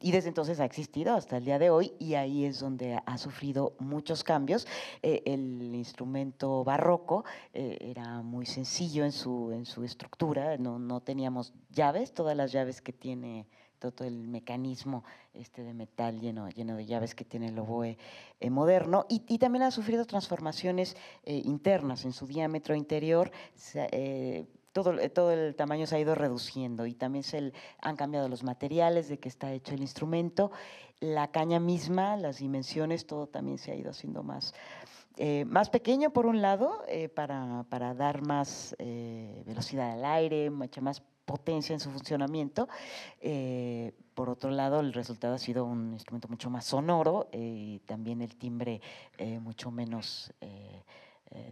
Y desde entonces ha existido hasta el día de hoy y ahí es donde ha sufrido muchos cambios. Eh, el instrumento barroco eh, era muy sencillo en su, en su estructura, no, teníamos llaves, todas las llaves que tiene todo el mecanismo este de metal lleno, lleno de llaves que tiene el oboe moderno y, también ha sufrido transformaciones internas en su diámetro interior. Eh, todo, el tamaño se ha ido reduciendo y también se han cambiado los materiales de que está hecho el instrumento, la caña misma, las dimensiones, todo también se ha ido haciendo más, eh, más pequeño por un lado eh, para, dar más velocidad al aire, mucha más potencia en su funcionamiento. por otro lado, el resultado ha sido un instrumento mucho más sonoro y también el timbre mucho menos,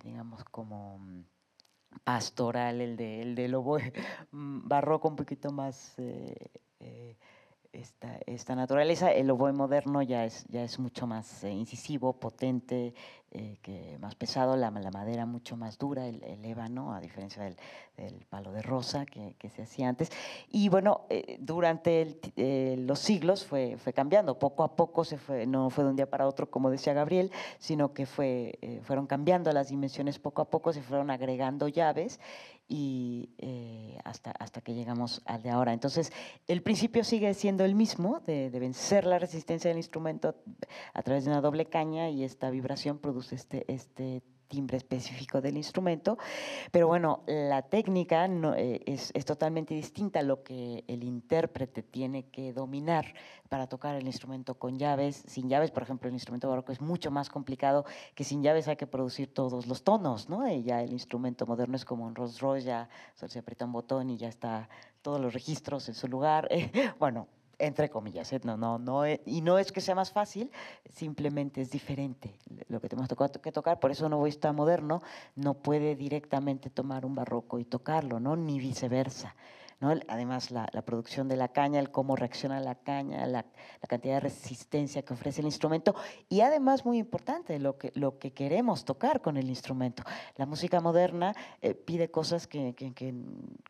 digamos, como... Mm, pastoral, el de, el de lobo <laughs> mm, barroco un poquito más eh, eh, esta, naturaleza. El oboe moderno ya es, ya es mucho más eh, incisivo, potente, eh, que más pesado, la, madera mucho más dura, el, ébano, a diferencia del, palo de rosa que, se hacía antes. Y bueno, eh, durante los siglos fue, fue cambiando, poco a poco se fue, no fue de un día para otro, como decía Gabriel, sino que fue, fueron cambiando las dimensiones, poco a poco se fueron agregando llaves y eh, hasta, hasta que llegamos al de ahora. Entonces, el principio sigue siendo el mismo, de, de, vencer la resistencia del instrumento a través de una doble caña y esta vibración produce este, este timbre específico del instrumento. Pero bueno, la técnica no, eh, es, totalmente distinta a lo que el intérprete tiene que dominar para tocar el instrumento con llaves. Sin llaves, por ejemplo, el instrumento barroco es mucho más complicado que sin llaves hay que producir todos los tonos, ¿no? ya el instrumento moderno es como un Rolls Royce, ya solo se aprieta un botón y ya está todos los registros en su lugar. <laughs> bueno, entre comillas, ¿eh? no, no, no, e, y no es que sea más fácil, simplemente es diferente lo que tenemos que tocar, por eso no un está moderno no puede directamente tomar un barroco y tocarlo, ¿no? ni viceversa. Además, la, producción de la caña, el cómo reacciona la caña, la, cantidad de resistencia que ofrece el instrumento y además, muy importante, lo que, lo que queremos tocar con el instrumento. La música moderna eh, pide cosas que, que,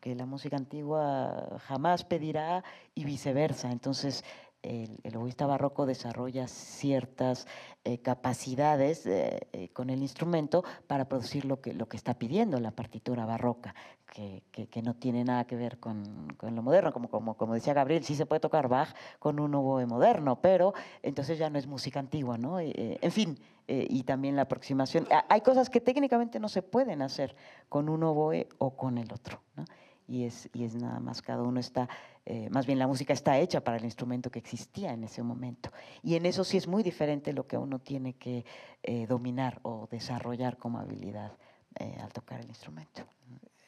que la música antigua jamás pedirá y viceversa. Entonces, el, el oboísta barroco desarrolla ciertas eh, capacidades eh, eh, con el instrumento para producir lo que, lo que está pidiendo la partitura barroca, que, que, no tiene nada que ver con, con lo moderno. Como, como, como, decía Gabriel, sí se puede tocar Bach con un oboe moderno, pero entonces ya no es música antigua, ¿no? en fin, y también la aproximación. Hay cosas que técnicamente no se pueden hacer con un oboe o con el otro, ¿no? y es, nada más, cada uno está, eh, más bien la música está hecha para el instrumento que existía en ese momento. Y en eso sí es muy diferente lo que uno tiene que eh, dominar o desarrollar como habilidad eh, al tocar el instrumento.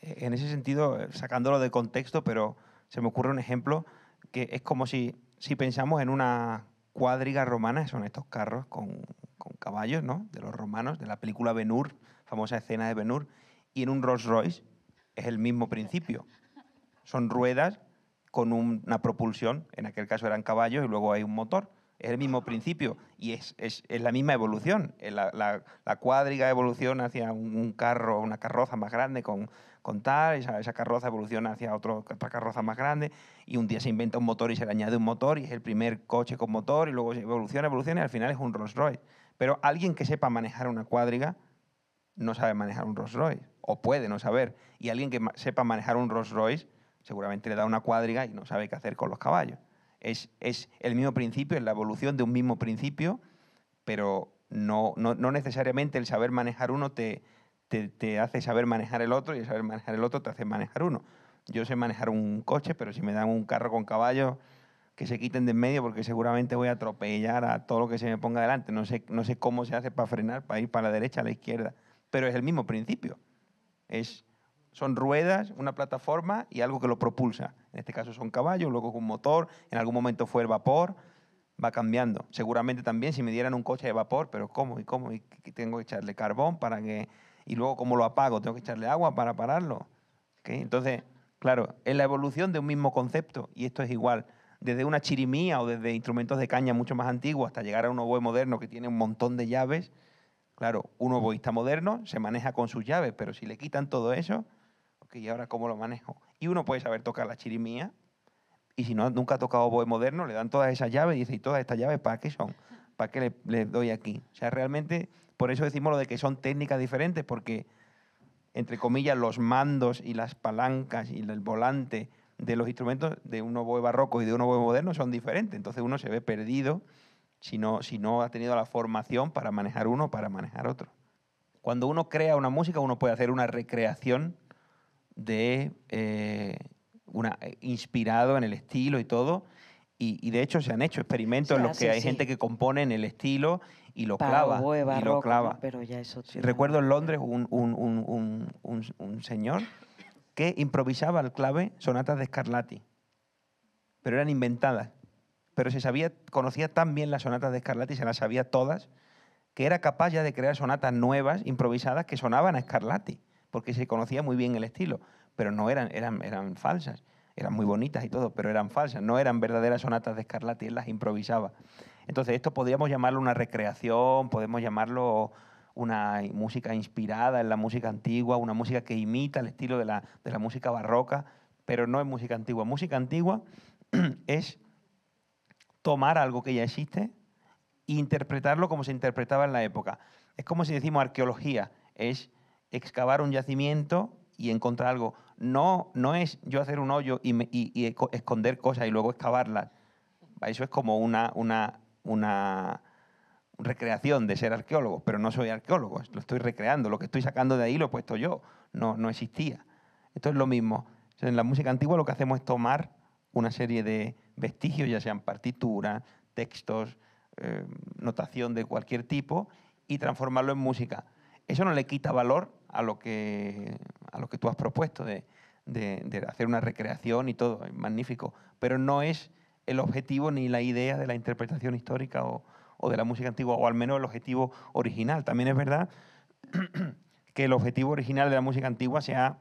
En ese sentido, sacándolo de contexto, pero se me ocurre un ejemplo que es como si, si pensamos en una cuadriga romana, son estos carros con, caballos, ¿no? De los romanos, de la película venur famosa escena de Hur, y en un Rolls Royce es el mismo principio. Son ruedas con una propulsión, en aquel caso eran caballos y luego hay un motor. Es el mismo principio y es, es, la misma evolución. Eh, la, la, la cuádriga evoluciona hacia un carro, una carroza más grande con, con tal, esa, esa, carroza evoluciona hacia otro, otra carroza más grande y un día se inventa un motor y se le añade un motor y es el primer coche con motor y luego evoluciona, evoluciona y al final es un Rolls Royce. Pero alguien que sepa manejar una cuádriga no sabe manejar un Rolls Royce o puede no saber. Y alguien que sepa manejar un Rolls Royce seguramente le da una cuadriga y no sabe qué hacer con los caballos. Es, el mismo principio, es la evolución de un mismo principio, pero no, necesariamente el saber manejar uno te, hace saber manejar el otro y el saber manejar el otro te hace manejar uno. Yo sé manejar un coche, pero si me dan un carro con caballos, que se quiten de en medio porque seguramente voy a atropellar a todo lo que se me ponga delante. No sé, no sé cómo se hace para frenar, para ir para la derecha, a la izquierda, pero es el mismo principio. Es, son ruedas, una plataforma y algo que lo propulsa. En este caso son caballos, luego un motor, en algún momento fue el vapor, va cambiando. Seguramente también si me dieran un coche de vapor, pero ¿cómo? ¿Y cómo? ¿Y tengo que echarle carbón para que... Y luego ¿cómo lo apago? ¿Tengo que echarle agua para pararlo? Entonces, claro, es la evolución de un mismo concepto y esto es igual. Desde una chirimía o desde instrumentos de caña mucho más antiguos hasta llegar a un oboe moderno que tiene un montón de llaves, Claro, un oboísta moderno se maneja con sus llaves, pero si le quitan todo eso, ¿y ahora cómo lo manejo? Y uno puede saber tocar la chirimía, y si no, nunca ha tocado oboe moderno, le dan todas esas llaves y dice, ¿y todas estas llaves para qué son? ¿Para qué les le doy aquí? O sea, realmente, por eso decimos lo de que son técnicas diferentes, porque, entre comillas, los mandos y las palancas y el volante de los instrumentos de un oboe barroco y de un oboe moderno son diferentes. Entonces uno se ve perdido si no, si no ha tenido la formación para manejar uno, para manejar otro. Cuando uno crea una música, uno puede hacer una recreación de eh, una, eh, inspirado en el estilo y todo. Y, de hecho se han hecho experimentos en los que hay gente que compone en el estilo y lo clava. Eh, y lo Pero ya eso Recuerdo en Londres un, un, señor que improvisaba al clave sonatas de Scarlatti, pero eran inventadas pero se sabía, conocía tan bien las sonatas de Scarlatti, se las sabía todas, que era capaz ya de crear sonatas nuevas, improvisadas, que sonaban a Scarlatti, porque se conocía muy bien el estilo, pero no eran, eran, eran falsas. Eran muy bonitas y todo, pero eran falsas, no eran verdaderas sonatas de Scarlatti, él las improvisaba. Entonces, esto podríamos llamarlo una recreación, podemos llamarlo una música inspirada en la música antigua, una música que imita el estilo de la, de la música barroca, pero no es música antigua. Música antigua <clears throat> es tomar algo que ya existe e interpretarlo como se interpretaba en la época. Es como si decimos arqueología, es excavar un yacimiento y encontrar algo. No, no es yo hacer un hoyo y, y, y esconder cosas y luego excavarlas. Eso es como una, una, una recreación de ser arqueólogo, pero no soy arqueólogo, lo estoy recreando, lo que estoy sacando de ahí lo he puesto yo, no, no existía. Esto es lo mismo. En la música antigua lo que hacemos es tomar una serie de vestigios, ya sean partituras, textos, eh, notación de cualquier tipo, y transformarlo en música. Eso no le quita valor a lo que, a lo que tú has propuesto de, hacer una recreación y todo, es magnífico, pero no es el objetivo ni la idea de la interpretación histórica o, de la música antigua, o al menos el objetivo original. También es verdad <clears throat> que el objetivo original de la música antigua sea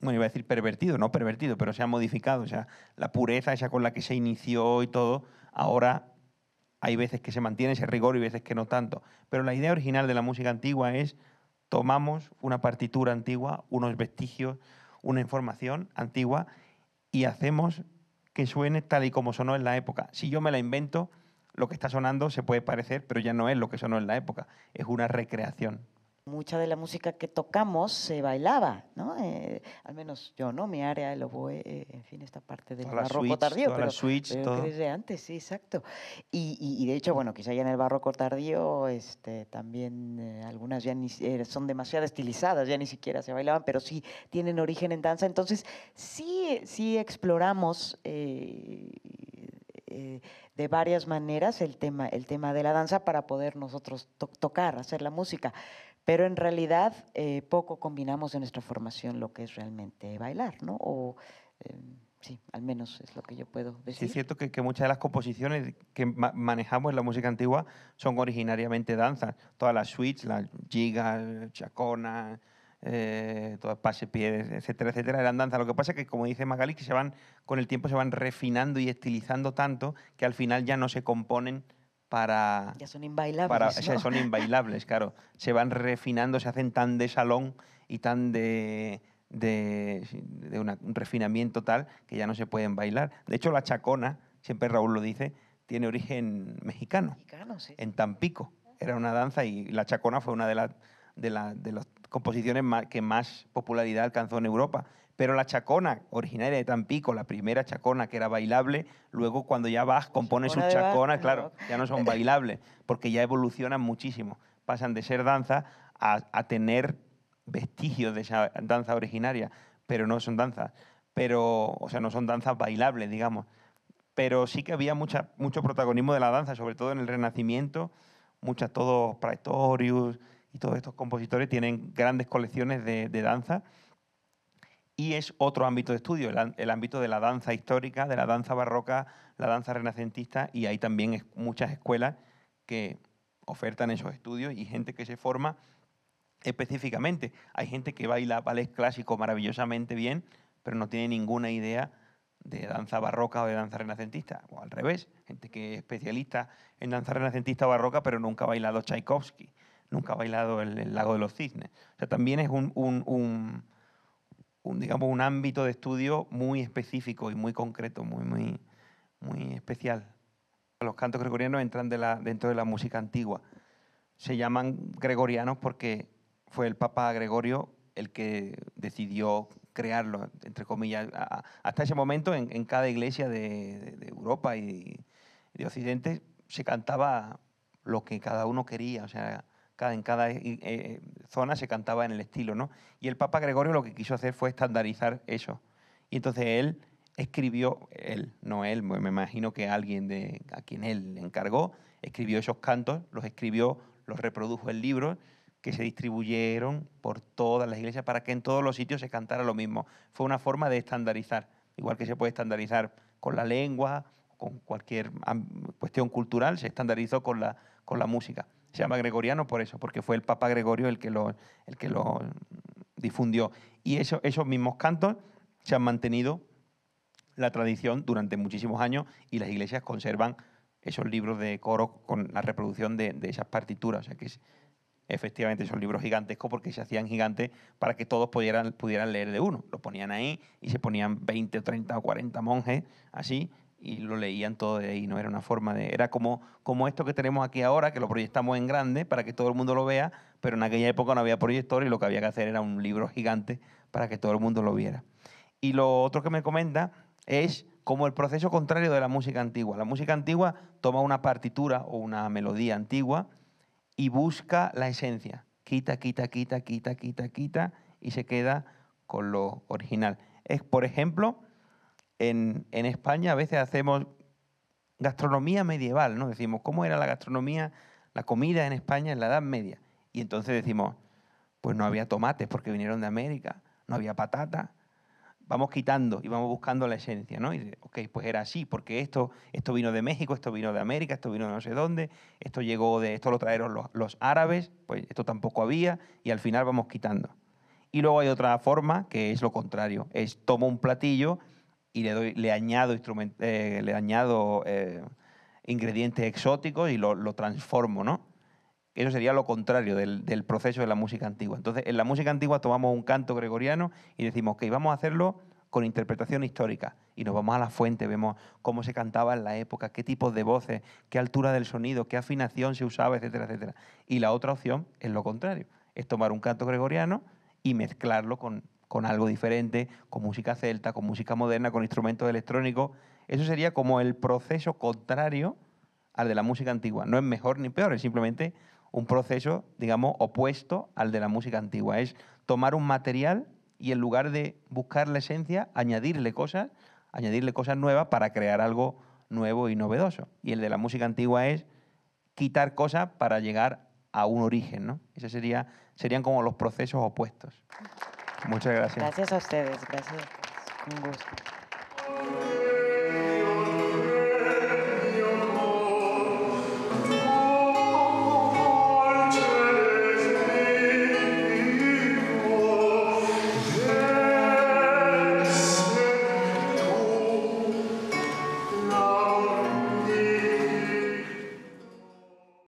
bueno, iba a decir pervertido, no pervertido, pero se ha modificado. O sea, la pureza esa con la que se inició y todo, ahora hay veces que se mantiene ese rigor y veces que no tanto. Pero la idea original de la música antigua es tomamos una partitura antigua, unos vestigios, una información antigua y hacemos que suene tal y como sonó en la época. Si yo me la invento, lo que está sonando se puede parecer, pero ya no es lo que sonó en la época, es una recreación mucha de la música que tocamos se bailaba, ¿no? Eh, al menos yo, ¿no? Mi área, el oboe, eh, en fin, esta parte del barroco tardío. pero, switch, todo. desde antes, sí, exacto. Y, de hecho, bueno, quizá ya en el barroco tardío este, también eh, algunas ya son demasiado estilizadas, ya ni siquiera se bailaban, pero sí tienen origen en danza. Entonces, sí, sí exploramos de varias maneras el tema, el tema de la danza para poder nosotros tocar, hacer la música pero en realidad eh, poco combinamos en nuestra formación lo que es realmente bailar, ¿no? O, eh, sí, al menos es lo que yo puedo decir. Sí, es cierto que, muchas de las composiciones que manejamos en la música antigua son originariamente danzas. Todas las suites, las gigas, chaconas, eh, todas pase pies, etcétera, etcétera, eran danzas. Lo que pasa es que, como dice Magali, que se van, con el tiempo se van refinando y estilizando tanto que al final ya no se componen ya son inbailables. claro. Se van refinando, se hacen tan de salón y tan de, de, un refinamiento tal que ya no se pueden bailar. De hecho, la chacona, siempre Raúl lo dice, tiene origen mexicano. Mexicano, sí. En Tampico. Era una danza y la chacona fue una de, las de, las composiciones que más popularidad alcanzó en Europa. Pero la chacona, originaria de Tampico, la primera chacona que era bailable, luego cuando ya vas, compone su chacona claro, ya no son bailables, porque ya evolucionan muchísimo. Pasan de ser danza a, tener vestigios de esa danza originaria, pero no son danzas. Pero, o sea, no son danzas bailables, digamos. Pero sí que había mucho protagonismo de la danza, sobre todo en el Renacimiento. Muchas, todos Praetorius y todos estos compositores tienen grandes colecciones de danza y es otro ámbito de estudio, el, ámbito de la danza histórica, de la danza barroca, la danza renacentista, y hay también es, muchas escuelas que ofertan esos estudios y gente que se forma específicamente. Hay gente que baila ballet clásico maravillosamente bien, pero no tiene ninguna idea de danza barroca o de danza renacentista, o al revés, gente que es especialista en danza renacentista o barroca, pero nunca ha bailado Tchaikovsky, nunca ha bailado el, Lago de los Cisnes. O sea, también es un un, digamos, un ámbito de estudio muy específico y muy concreto, muy, muy, muy especial. Los cantos gregorianos entran dentro de la música antigua. Se llaman gregorianos porque fue el Papa Gregorio el que decidió crearlo, entre comillas. Hasta ese momento, en, cada iglesia de, Europa y de, Occidente, se cantaba lo que cada uno quería. O sea, en cada eh, eh, zona se cantaba en el estilo, ¿no? Y el Papa Gregorio lo que quiso hacer fue estandarizar eso. Y entonces él escribió, él, no él, me imagino que alguien de, a quien él le encargó, escribió esos cantos, los escribió, los reprodujo en libros que se distribuyeron por todas las iglesias para que en todos los sitios se cantara lo mismo. Fue una forma de estandarizar, igual que se puede estandarizar con la lengua, con cualquier cuestión cultural, se estandarizó con la música. Se llama gregoriano por eso, porque fue el Papa Gregorio el que lo, el que lo difundió. Y eso, esos mismos cantos se han mantenido la tradición durante muchísimos años y las iglesias conservan esos libros de coro con la reproducción de, esas partituras. O sea que es, efectivamente son libros gigantescos porque se hacían gigantes para que todos pudieran, pudieran leer de uno. Lo ponían ahí y se ponían 20 o 30 o 40 monjes así y lo leían todo de ahí, ¿no? Era una forma de... Era como, como esto que tenemos aquí ahora, que lo proyectamos en grande para que todo el mundo lo vea, pero en aquella época no había proyector y lo que había que hacer era un libro gigante para que todo el mundo lo viera. Y lo otro que me comenta es como el proceso contrario de la música antigua. La música antigua toma una partitura o una melodía antigua y busca la esencia. Quita, quita, quita, quita, quita, quita y se queda con lo original. Es, por ejemplo, en, España a veces hacemos gastronomía medieval, ¿no? Decimos, ¿cómo era la gastronomía, la comida en España en la Edad Media? Y entonces decimos, pues no había tomates porque vinieron de América, no había patata. Vamos quitando y vamos buscando la esencia, ¿no? Y dice, ok, pues era así, porque esto, esto vino de México, esto vino de América, esto vino de no sé dónde, esto llegó de, esto lo trajeron los árabes, pues esto tampoco había, y al final vamos quitando. Y luego hay otra forma que es lo contrario, es tomo un platillo y le, añado, le añado eh, eh, ingredientes exóticos y lo, transformo, ¿no? Eso sería lo contrario del, proceso de la música antigua. Entonces, en la música antigua tomamos un canto gregoriano y decimos, que vamos a hacerlo con interpretación histórica. Y nos vamos a la fuente, vemos cómo se cantaba en la época, qué tipos de voces, qué altura del sonido, qué afinación se usaba, etcétera, etcétera. Y la otra opción es lo contrario, es tomar un canto gregoriano y mezclarlo con con algo diferente, con música celta, con música moderna, con instrumentos electrónicos. Eso sería como el proceso contrario al de la música antigua. No es mejor ni peor, es simplemente un proceso, digamos, opuesto al de la música antigua. Es tomar un material y en lugar de buscar la esencia, añadirle cosas, añadirle cosas nuevas para crear algo nuevo y novedoso. Y el de la música antigua es quitar cosas para llegar a un origen, ¿no? Esos sería, serían como los procesos opuestos. Muchas gracias. Gracias a ustedes, gracias. Un gusto.